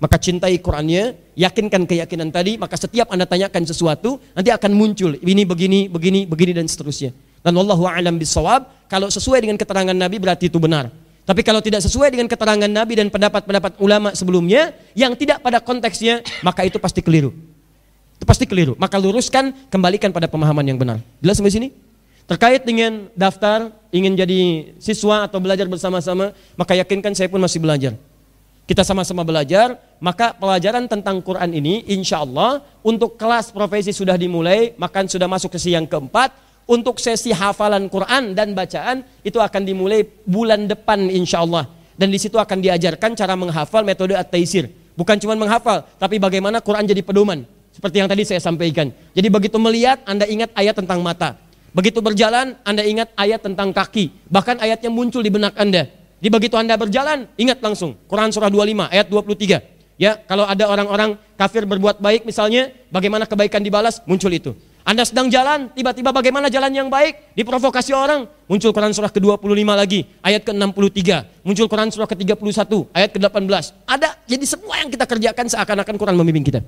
Maka cintai Qurannya, yakinkan keyakinan tadi, maka setiap Anda tanyakan sesuatu, nanti akan muncul ini begini, begini, begini dan seterusnya. Dan wallahu a'lam bisawab, kalau sesuai dengan keterangan Nabi berarti itu benar. Tapi kalau tidak sesuai dengan keterangan Nabi dan pendapat-pendapat ulama sebelumnya yang tidak pada konteksnya, maka itu pasti keliru. Itu pasti keliru. Maka luruskan, kembalikan pada pemahaman yang benar. Jelas sampai sini? Terkait dengan daftar, ingin jadi siswa atau belajar bersama-sama, maka yakinkan saya pun masih belajar. Kita sama-sama belajar, maka pelajaran tentang Quran ini insya Allah untuk kelas profesi sudah dimulai, maka sudah masuk ke siang keempat, untuk sesi hafalan Quran dan bacaan itu akan dimulai bulan depan insya Allah. Dan di situ akan diajarkan cara menghafal metode at-taisir. Bukan cuma menghafal, tapi bagaimana Quran jadi pedoman. Seperti yang tadi saya sampaikan. Jadi begitu melihat, Anda ingat ayat tentang mata. Begitu berjalan, Anda ingat ayat tentang kaki. Bahkan ayatnya muncul di benak Anda. Di begitu Anda berjalan, ingat langsung. Quran surah 25 ayat 23. Ya, kalau ada orang-orang kafir berbuat baik misalnya, bagaimana kebaikan dibalas? Muncul itu. Anda sedang jalan, tiba-tiba bagaimana jalan yang baik? Diprovokasi orang. Muncul Quran surah ke-25 lagi, ayat ke-63. Muncul Quran surah ke-31, ayat ke-18. Ada, jadi semua yang kita kerjakan seakan-akan Quran memimpin kita.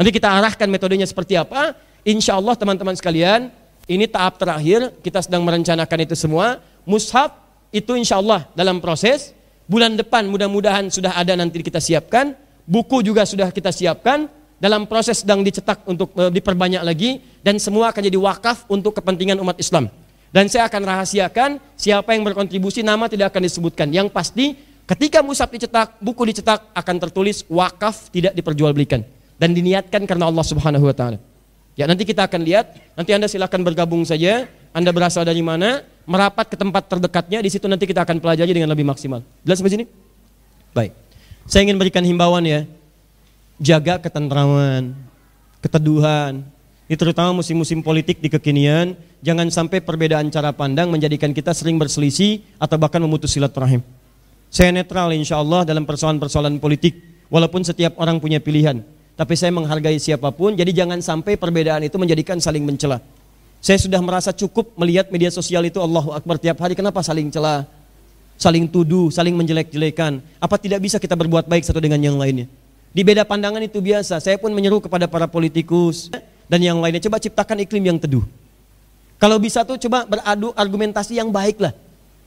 Nanti kita arahkan metodenya seperti apa. Insya Allah teman-teman sekalian, ini tahap terakhir, kita sedang merencanakan itu semua. Mushaf itu insya Allah dalam proses. Bulan depan mudah-mudahan sudah ada nanti kita siapkan. Buku juga sudah kita siapkan dalam proses sedang dicetak untuk e, diperbanyak lagi dan semua akan jadi wakaf untuk kepentingan umat Islam. Dan saya akan rahasiakan siapa yang berkontribusi nama tidak akan disebutkan. Yang pasti ketika musab dicetak, buku dicetak akan tertulis wakaf tidak diperjualbelikan dan diniatkan karena Allah Subhanahu wa taala. Ya, nanti kita akan lihat, nanti Anda silahkan bergabung saja, Anda berasal dari mana, merapat ke tempat terdekatnya, di situ nanti kita akan pelajari dengan lebih maksimal. Jelas sampai sini? Baik. Saya ingin berikan himbauan ya jaga ketentraman, keteduhan. Ini terutama musim-musim politik di kekinian, jangan sampai perbedaan cara pandang menjadikan kita sering berselisih atau bahkan memutus silaturahim. Saya netral insya Allah dalam persoalan-persoalan politik, walaupun setiap orang punya pilihan. Tapi saya menghargai siapapun, jadi jangan sampai perbedaan itu menjadikan saling mencela. Saya sudah merasa cukup melihat media sosial itu Allah Akbar tiap hari. Kenapa saling celah, saling tuduh, saling menjelek-jelekan? Apa tidak bisa kita berbuat baik satu dengan yang lainnya? Di beda pandangan itu biasa. Saya pun menyeru kepada para politikus dan yang lainnya. Coba ciptakan iklim yang teduh. Kalau bisa tuh coba beradu argumentasi yang baik lah.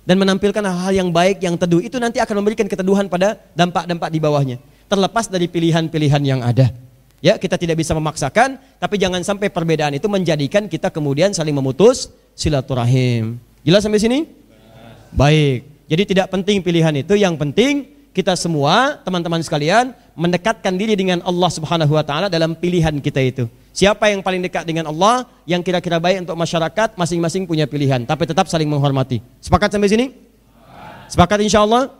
Dan menampilkan hal-hal yang baik, yang teduh. Itu nanti akan memberikan keteduhan pada dampak-dampak di bawahnya. Terlepas dari pilihan-pilihan yang ada. Ya, kita tidak bisa memaksakan, tapi jangan sampai perbedaan itu menjadikan kita kemudian saling memutus silaturahim. Jelas sampai sini? Baik. Jadi tidak penting pilihan itu, yang penting kita semua, teman-teman sekalian, mendekatkan diri dengan Allah Subhanahu wa taala dalam pilihan kita itu. Siapa yang paling dekat dengan Allah, yang kira-kira baik untuk masyarakat, masing-masing punya pilihan, tapi tetap saling menghormati. Sepakat sampai sini? Sepakat insya Allah?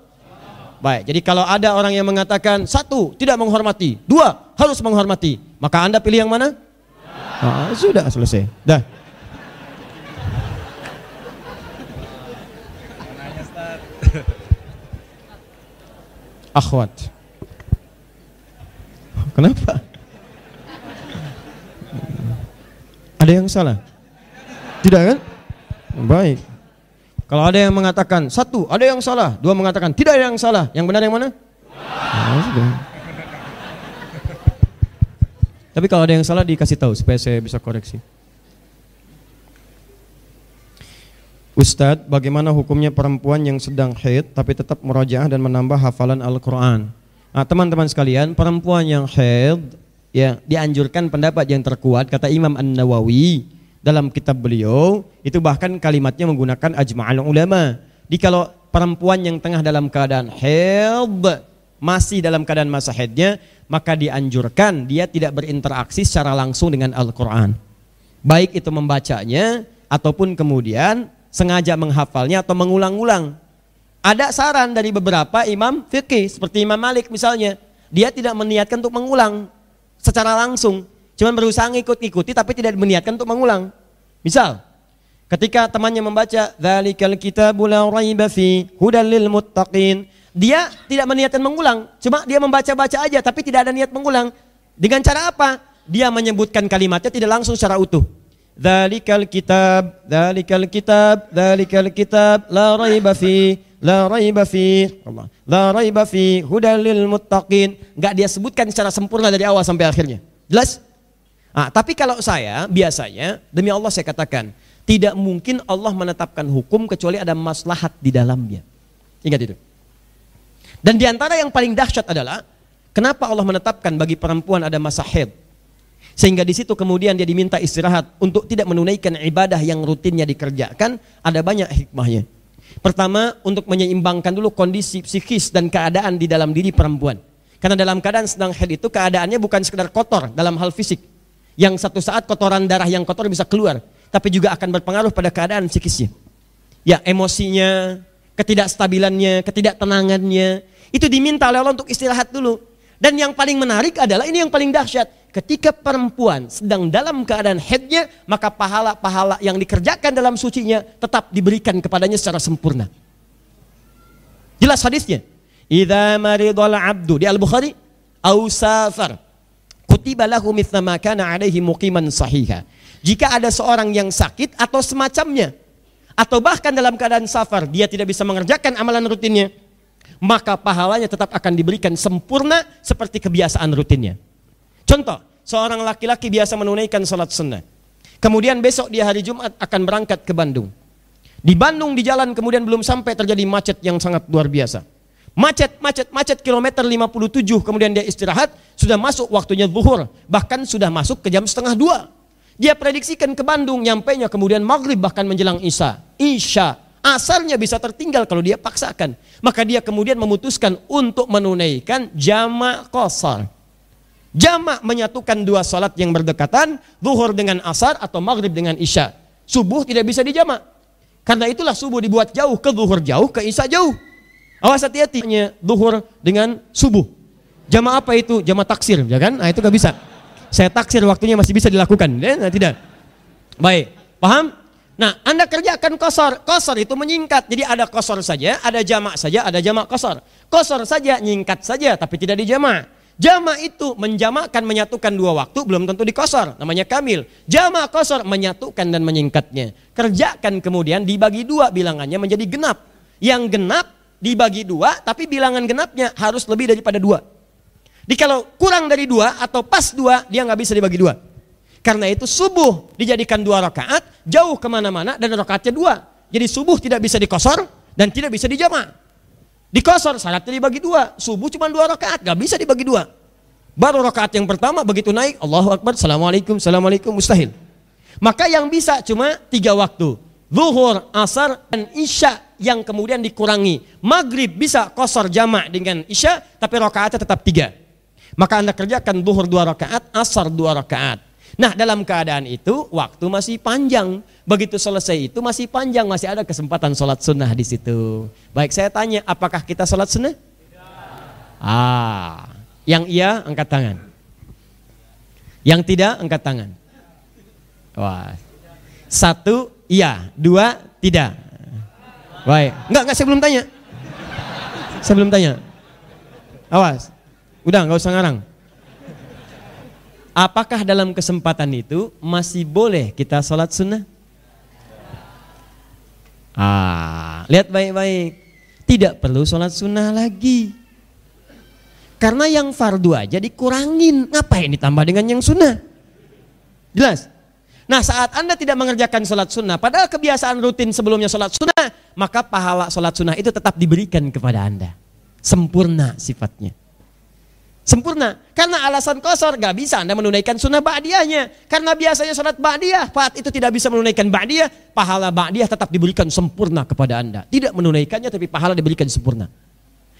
Baik, jadi kalau ada orang yang mengatakan satu, tidak menghormati, dua, harus menghormati, maka Anda pilih yang mana? Ah, sudah selesai. Dah. akhwat. Kenapa? Ada yang salah? Tidak kan? Baik. Kalau ada yang mengatakan satu, ada yang salah. Dua mengatakan tidak ada yang salah. Yang benar yang mana? Nah, Tapi kalau ada yang salah dikasih tahu supaya saya bisa koreksi. Ustadz, bagaimana hukumnya perempuan yang sedang haid tapi tetap merojaah dan menambah hafalan Al-Quran? Nah, teman-teman sekalian, perempuan yang haid ya dianjurkan pendapat yang terkuat kata Imam An Nawawi dalam kitab beliau itu bahkan kalimatnya menggunakan ajma'al ulama. Jadi kalau perempuan yang tengah dalam keadaan haid masih dalam keadaan masa haidnya maka dianjurkan dia tidak berinteraksi secara langsung dengan Al-Quran. Baik itu membacanya ataupun kemudian sengaja menghafalnya atau mengulang-ulang. Ada saran dari beberapa imam fikih seperti Imam Malik misalnya, dia tidak meniatkan untuk mengulang secara langsung, cuman berusaha ngikut-ngikuti tapi tidak meniatkan untuk mengulang. Misal, ketika temannya membaca dzalikal kitabu la raiba fi hudal lil muttaqin, dia tidak meniatkan mengulang, cuma dia membaca-baca aja tapi tidak ada niat mengulang. Dengan cara apa? Dia menyebutkan kalimatnya tidak langsung secara utuh. Dzalikal kitab, dzalikal kitab, dzalikal kitab la raiba fi, la raiba fi. Allah. La raiba fi hudal lil muttaqin. Enggak dia sebutkan secara sempurna dari awal sampai akhirnya. Jelas? Ah, tapi kalau saya biasanya demi Allah saya katakan, tidak mungkin Allah menetapkan hukum kecuali ada maslahat di dalamnya. Ingat itu. Dan di antara yang paling dahsyat adalah kenapa Allah menetapkan bagi perempuan ada masa haid? Sehingga di situ kemudian dia diminta istirahat untuk tidak menunaikan ibadah yang rutinnya dikerjakan, ada banyak hikmahnya. Pertama, untuk menyeimbangkan dulu kondisi psikis dan keadaan di dalam diri perempuan. Karena dalam keadaan sedang head itu keadaannya bukan sekedar kotor dalam hal fisik. Yang satu saat kotoran darah yang kotor bisa keluar, tapi juga akan berpengaruh pada keadaan psikisnya. Ya, emosinya, ketidakstabilannya, ketidaktenangannya, itu diminta oleh Allah untuk istirahat dulu. Dan yang paling menarik adalah ini yang paling dahsyat ketika perempuan sedang dalam keadaan headnya, maka pahala-pahala yang dikerjakan dalam sucinya tetap diberikan kepadanya secara sempurna. Jelas hadisnya. Idza maridul abdu di Al-Bukhari au safar kutiba lahu mithla ma kana alaihi muqiman sahiha. Jika ada seorang yang sakit atau semacamnya atau bahkan dalam keadaan safar dia tidak bisa mengerjakan amalan rutinnya, maka pahalanya tetap akan diberikan sempurna seperti kebiasaan rutinnya. Contoh, seorang laki-laki biasa menunaikan salat sunnah. Kemudian besok dia hari Jumat akan berangkat ke Bandung. Di Bandung di jalan kemudian belum sampai terjadi macet yang sangat luar biasa. Macet, macet, macet kilometer 57 kemudian dia istirahat sudah masuk waktunya zuhur bahkan sudah masuk ke jam setengah dua. Dia prediksikan ke Bandung nyampe nya kemudian maghrib bahkan menjelang isya. Isya asalnya bisa tertinggal kalau dia paksakan. Maka dia kemudian memutuskan untuk menunaikan jama' kosar. Jama' menyatukan dua salat yang berdekatan, zuhur dengan asar atau maghrib dengan isya. Subuh tidak bisa dijama' Karena itulah subuh dibuat jauh ke zuhur jauh, ke isya jauh. Awas hati-hati zuhur dengan subuh. Jama apa itu? Jama taksir, ya kan? Nah, itu gak bisa. Saya taksir waktunya masih bisa dilakukan, ya? Nah, tidak. Baik, paham? Nah, Anda kerjakan kosor. Kosor itu menyingkat. Jadi ada kosor saja, ada jamak saja, ada jamak kosor. Kosor saja, nyingkat saja, tapi tidak dijamak. Jama itu menjamakan menyatukan dua waktu belum tentu dikosor namanya kamil. Jama kosor menyatukan dan menyingkatnya. Kerjakan kemudian dibagi dua bilangannya menjadi genap. Yang genap dibagi dua tapi bilangan genapnya harus lebih daripada dua. Jadi kalau kurang dari dua atau pas dua dia nggak bisa dibagi dua. Karena itu subuh dijadikan dua rakaat jauh kemana-mana dan rakaatnya dua. Jadi subuh tidak bisa dikosor dan tidak bisa dijamak. Di kosor salatnya dibagi dua, subuh cuma dua rakaat, gak bisa dibagi dua. Baru rakaat yang pertama begitu naik, Allahu Akbar, Assalamualaikum, Assalamualaikum, mustahil. Maka yang bisa cuma tiga waktu. Zuhur, asar, dan isya yang kemudian dikurangi. Maghrib bisa kosor jamak dengan isya, tapi rakaatnya tetap tiga. Maka anda kerjakan duhur dua rakaat, asar dua rakaat. Nah dalam keadaan itu waktu masih panjang. Begitu selesai itu masih panjang, masih ada kesempatan sholat sunnah di situ. Baik, saya tanya, apakah kita sholat sunnah? Tidak. Ah, yang iya angkat tangan. Yang tidak angkat tangan. Wah, satu iya, dua tidak. Baik, enggak enggak saya belum tanya. Saya belum tanya. Awas, udah nggak usah ngarang. Apakah dalam kesempatan itu masih boleh kita sholat sunnah? Ah, lihat baik-baik. Tidak perlu sholat sunnah lagi. Karena yang fardu aja dikurangin. Ngapain ditambah dengan yang sunnah? Jelas? Nah saat Anda tidak mengerjakan sholat sunnah, padahal kebiasaan rutin sebelumnya sholat sunnah, maka pahala sholat sunnah itu tetap diberikan kepada Anda. Sempurna sifatnya sempurna. Karena alasan kosor gak bisa Anda menunaikan sunnah ba'diyahnya. Karena biasanya sholat ba'diyah, saat itu tidak bisa menunaikan ba'diyah, pahala ba'diyah tetap diberikan sempurna kepada Anda. Tidak menunaikannya tapi pahala diberikan sempurna.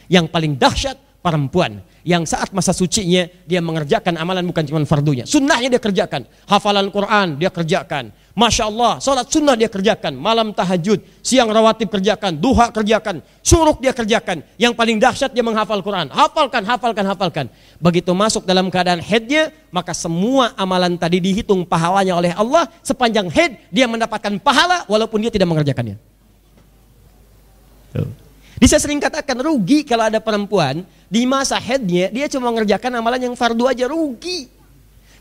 Yang paling dahsyat perempuan yang saat masa sucinya dia mengerjakan amalan bukan cuma fardunya. Sunnahnya dia kerjakan. Hafalan Quran dia kerjakan. Masya Allah, sholat sunnah dia kerjakan. Malam tahajud, siang rawatib kerjakan, duha kerjakan, suruk dia kerjakan. Yang paling dahsyat dia menghafal Quran. Hafalkan, hafalkan, hafalkan. Begitu masuk dalam keadaan headnya, maka semua amalan tadi dihitung pahalanya oleh Allah. Sepanjang head dia mendapatkan pahala walaupun dia tidak mengerjakannya bisa sering katakan rugi kalau ada perempuan di masa headnya dia cuma mengerjakan amalan yang fardu aja rugi.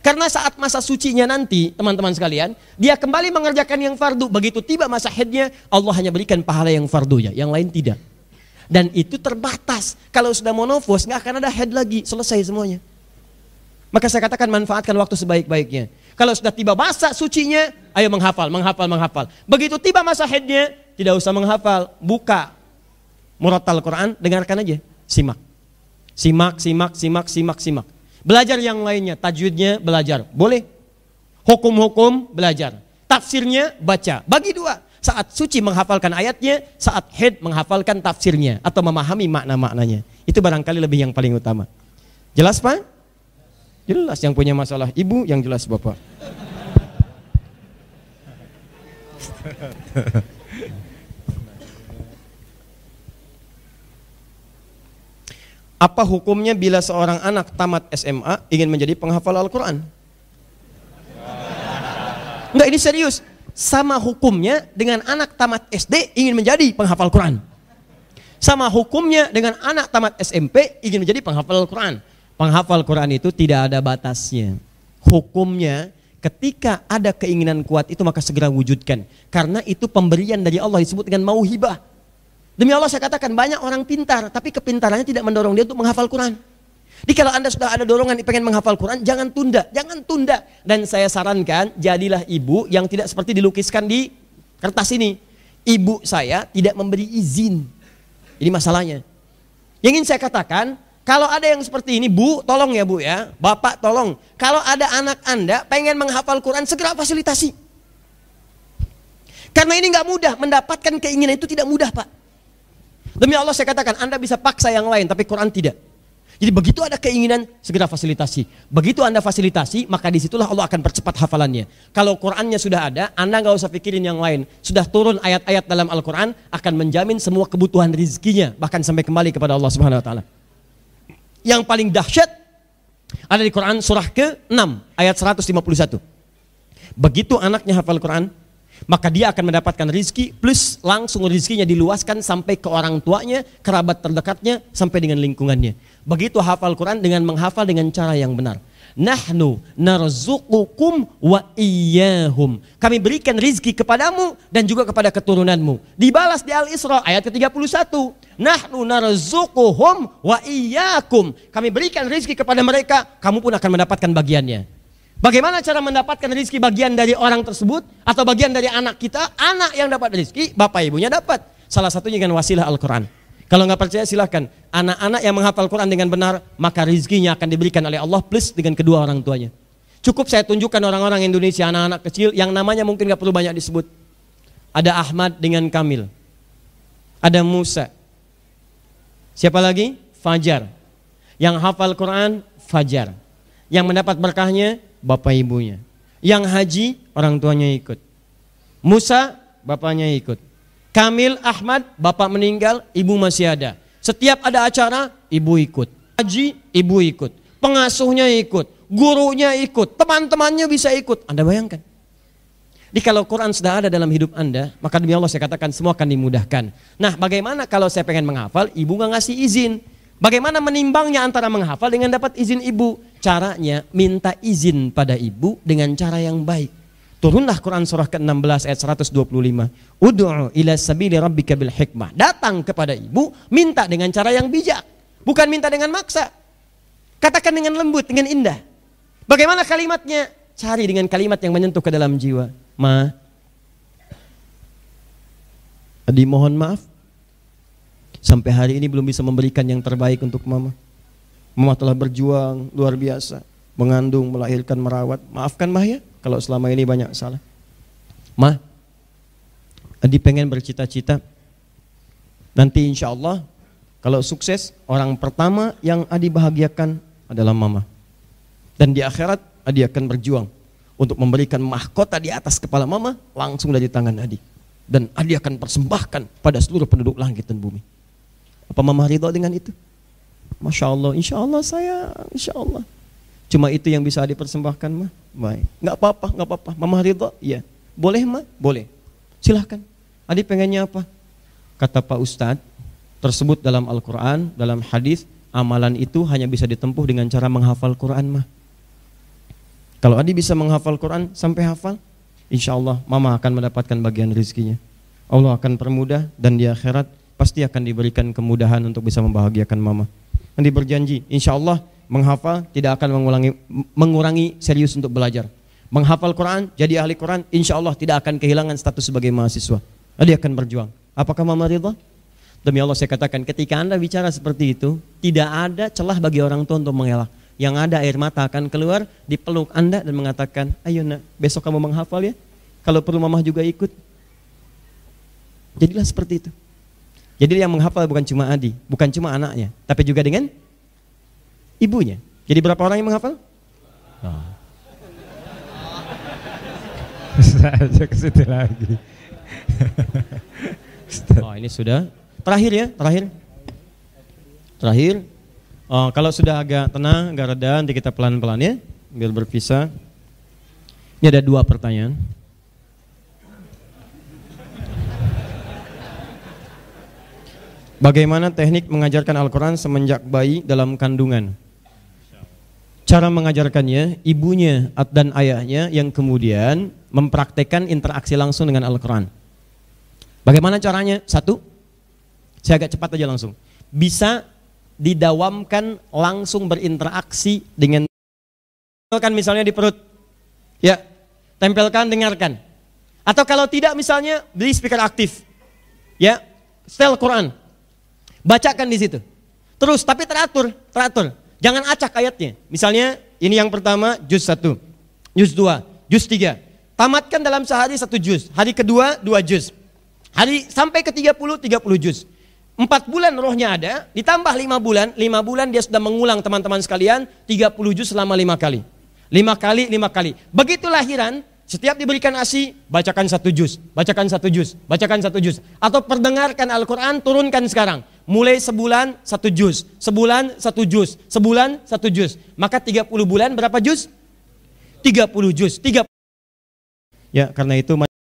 Karena saat masa sucinya nanti, teman-teman sekalian, dia kembali mengerjakan yang fardu. Begitu tiba masa headnya, Allah hanya berikan pahala yang fardunya, yang lain tidak. Dan itu terbatas. Kalau sudah monofos, nggak akan ada head lagi, selesai semuanya. Maka saya katakan manfaatkan waktu sebaik-baiknya. Kalau sudah tiba masa sucinya, ayo menghafal, menghafal, menghafal. Begitu tiba masa headnya, tidak usah menghafal, buka murattal Quran, dengarkan aja, simak. Simak, simak, simak, simak, simak. Belajar yang lainnya, tajwidnya belajar. Boleh. Hukum-hukum belajar. Tafsirnya baca. Bagi dua. Saat suci menghafalkan ayatnya, saat head menghafalkan tafsirnya atau memahami makna-maknanya. Itu barangkali lebih yang paling utama. Jelas, Pak? Jelas yang punya masalah ibu, yang jelas Bapak. Apa hukumnya bila seorang anak tamat SMA ingin menjadi penghafal Al-Quran? Enggak, ini serius. Sama hukumnya dengan anak tamat SD ingin menjadi penghafal Quran. Sama hukumnya dengan anak tamat SMP ingin menjadi penghafal Quran. Penghafal Quran itu tidak ada batasnya. Hukumnya ketika ada keinginan kuat itu maka segera wujudkan. Karena itu pemberian dari Allah disebut dengan mauhibah Demi Allah saya katakan banyak orang pintar, tapi kepintarannya tidak mendorong dia untuk menghafal Quran. Jadi kalau anda sudah ada dorongan ingin menghafal Quran, jangan tunda, jangan tunda. Dan saya sarankan, jadilah ibu yang tidak seperti dilukiskan di kertas ini. Ibu saya tidak memberi izin. Ini masalahnya. Yang ingin saya katakan, kalau ada yang seperti ini, Bu, tolong ya Bu ya, Bapak tolong. Kalau ada anak anda pengen menghafal Quran, segera fasilitasi. Karena ini nggak mudah, mendapatkan keinginan itu tidak mudah Pak. Demi Allah saya katakan, Anda bisa paksa yang lain, tapi Quran tidak. Jadi begitu ada keinginan, segera fasilitasi. Begitu Anda fasilitasi, maka disitulah Allah akan percepat hafalannya. Kalau Qurannya sudah ada, Anda nggak usah pikirin yang lain. Sudah turun ayat-ayat dalam Al-Quran, akan menjamin semua kebutuhan rizkinya, bahkan sampai kembali kepada Allah Subhanahu Wa Taala. Yang paling dahsyat ada di Quran surah ke-6 ayat 151. Begitu anaknya hafal Quran, maka dia akan mendapatkan rizki plus langsung rizkinya diluaskan sampai ke orang tuanya, kerabat terdekatnya, sampai dengan lingkungannya. Begitu hafal Quran dengan menghafal dengan cara yang benar. Nahnu narzuqukum wa iyyahum. Kami berikan rizki kepadamu dan juga kepada keturunanmu. Dibalas di Al-Isra ayat ke-31. Nahnu narzuquhum wa iyyakum. Kami berikan rizki kepada mereka, kamu pun akan mendapatkan bagiannya. Bagaimana cara mendapatkan rezeki bagian dari orang tersebut atau bagian dari anak kita? Anak yang dapat rezeki, bapak ibunya dapat. Salah satunya dengan wasilah Al-Quran. Kalau nggak percaya silahkan. Anak-anak yang menghafal Quran dengan benar, maka rezekinya akan diberikan oleh Allah plus dengan kedua orang tuanya. Cukup saya tunjukkan orang-orang Indonesia, anak-anak kecil yang namanya mungkin nggak perlu banyak disebut. Ada Ahmad dengan Kamil. Ada Musa. Siapa lagi? Fajar. Yang hafal Quran, Fajar. Yang mendapat berkahnya, bapak ibunya. Yang haji orang tuanya ikut. Musa bapaknya ikut. Kamil Ahmad bapak meninggal, ibu masih ada. Setiap ada acara ibu ikut. Haji ibu ikut. Pengasuhnya ikut, gurunya ikut, teman-temannya bisa ikut. Anda bayangkan. Jadi kalau Quran sudah ada dalam hidup Anda, maka demi Allah saya katakan semua akan dimudahkan. Nah bagaimana kalau saya pengen menghafal, ibu nggak ngasih izin. Bagaimana menimbangnya antara menghafal dengan dapat izin ibu? Caranya minta izin pada ibu dengan cara yang baik. Turunlah Quran surah ke-16 ayat 125. Ud'u ila sabili rabbika bil hikmah. Datang kepada ibu, minta dengan cara yang bijak. Bukan minta dengan maksa. Katakan dengan lembut, dengan indah. Bagaimana kalimatnya? Cari dengan kalimat yang menyentuh ke dalam jiwa. Ma, mohon maaf. Sampai hari ini belum bisa memberikan yang terbaik untuk mama. Mama telah berjuang luar biasa, mengandung, melahirkan, merawat. Maafkan Mah ya kalau selama ini banyak salah. Mah, Adi pengen bercita-cita nanti insya Allah kalau sukses orang pertama yang Adi bahagiakan adalah Mama. Dan di akhirat Adi akan berjuang untuk memberikan mahkota di atas kepala Mama langsung dari tangan Adi. Dan Adi akan persembahkan pada seluruh penduduk langit dan bumi. Apa Mama ridho dengan itu? Masya Allah, insya Allah saya, insya Allah. Cuma itu yang bisa dipersembahkan mah? Baik. Nggak apa-apa, nggak apa-apa. Mama Ridho? Iya. Boleh mah? Boleh. Silahkan. Adi pengennya apa? Kata Pak Ustadz, tersebut dalam Al-Quran, dalam hadis, amalan itu hanya bisa ditempuh dengan cara menghafal Quran mah. Kalau Adi bisa menghafal Quran sampai hafal, insya Allah Mama akan mendapatkan bagian rizkinya. Allah akan permudah dan di akhirat pasti akan diberikan kemudahan untuk bisa membahagiakan Mama. Nanti berjanji, insya Allah menghafal tidak akan mengulangi, mengurangi serius untuk belajar. Menghafal Quran, jadi ahli Quran, insya Allah tidak akan kehilangan status sebagai mahasiswa. Nanti akan berjuang. Apakah Mama Ridha? Demi Allah saya katakan, ketika Anda bicara seperti itu, tidak ada celah bagi orang tua untuk mengelak. Yang ada air mata akan keluar, dipeluk Anda dan mengatakan, ayo nak, besok kamu menghafal ya. Kalau perlu mamah juga ikut. Jadilah seperti itu. Jadi yang menghafal bukan cuma Adi, bukan cuma anaknya, tapi juga dengan ibunya. Jadi berapa orang yang menghafal? Oh. Saya ke situ lagi. oh ini sudah terakhir ya, terakhir, terakhir. Oh, kalau sudah agak tenang, agak reda, nanti kita pelan-pelan ya, biar berpisah. Ini ada dua pertanyaan. Bagaimana teknik mengajarkan Al-Quran semenjak bayi dalam kandungan? Cara mengajarkannya, ibunya dan ayahnya yang kemudian mempraktekkan interaksi langsung dengan Al-Quran. Bagaimana caranya? Satu, saya agak cepat aja langsung. Bisa didawamkan langsung berinteraksi dengan kan misalnya di perut. Ya, tempelkan, dengarkan. Atau kalau tidak misalnya beli speaker aktif. Ya, setel Quran. Bacakan di situ. Terus tapi teratur, teratur. Jangan acak ayatnya. Misalnya ini yang pertama juz satu juz dua juz tiga Tamatkan dalam sehari satu juz. Hari kedua dua juz. Hari sampai ke tiga puluh tiga puluh juz. Empat bulan rohnya ada, ditambah lima bulan, lima bulan dia sudah mengulang teman-teman sekalian tiga puluh juz selama lima kali. Lima kali, lima kali. Begitu lahiran, setiap diberikan ASI, bacakan satu juz, bacakan satu juz, bacakan satu juz. Atau perdengarkan Al-Quran, turunkan sekarang. Mulai sebulan satu juz, sebulan satu juz, sebulan satu juz. Maka 30 bulan berapa juz? 30 juz. 30. Ya, karena itu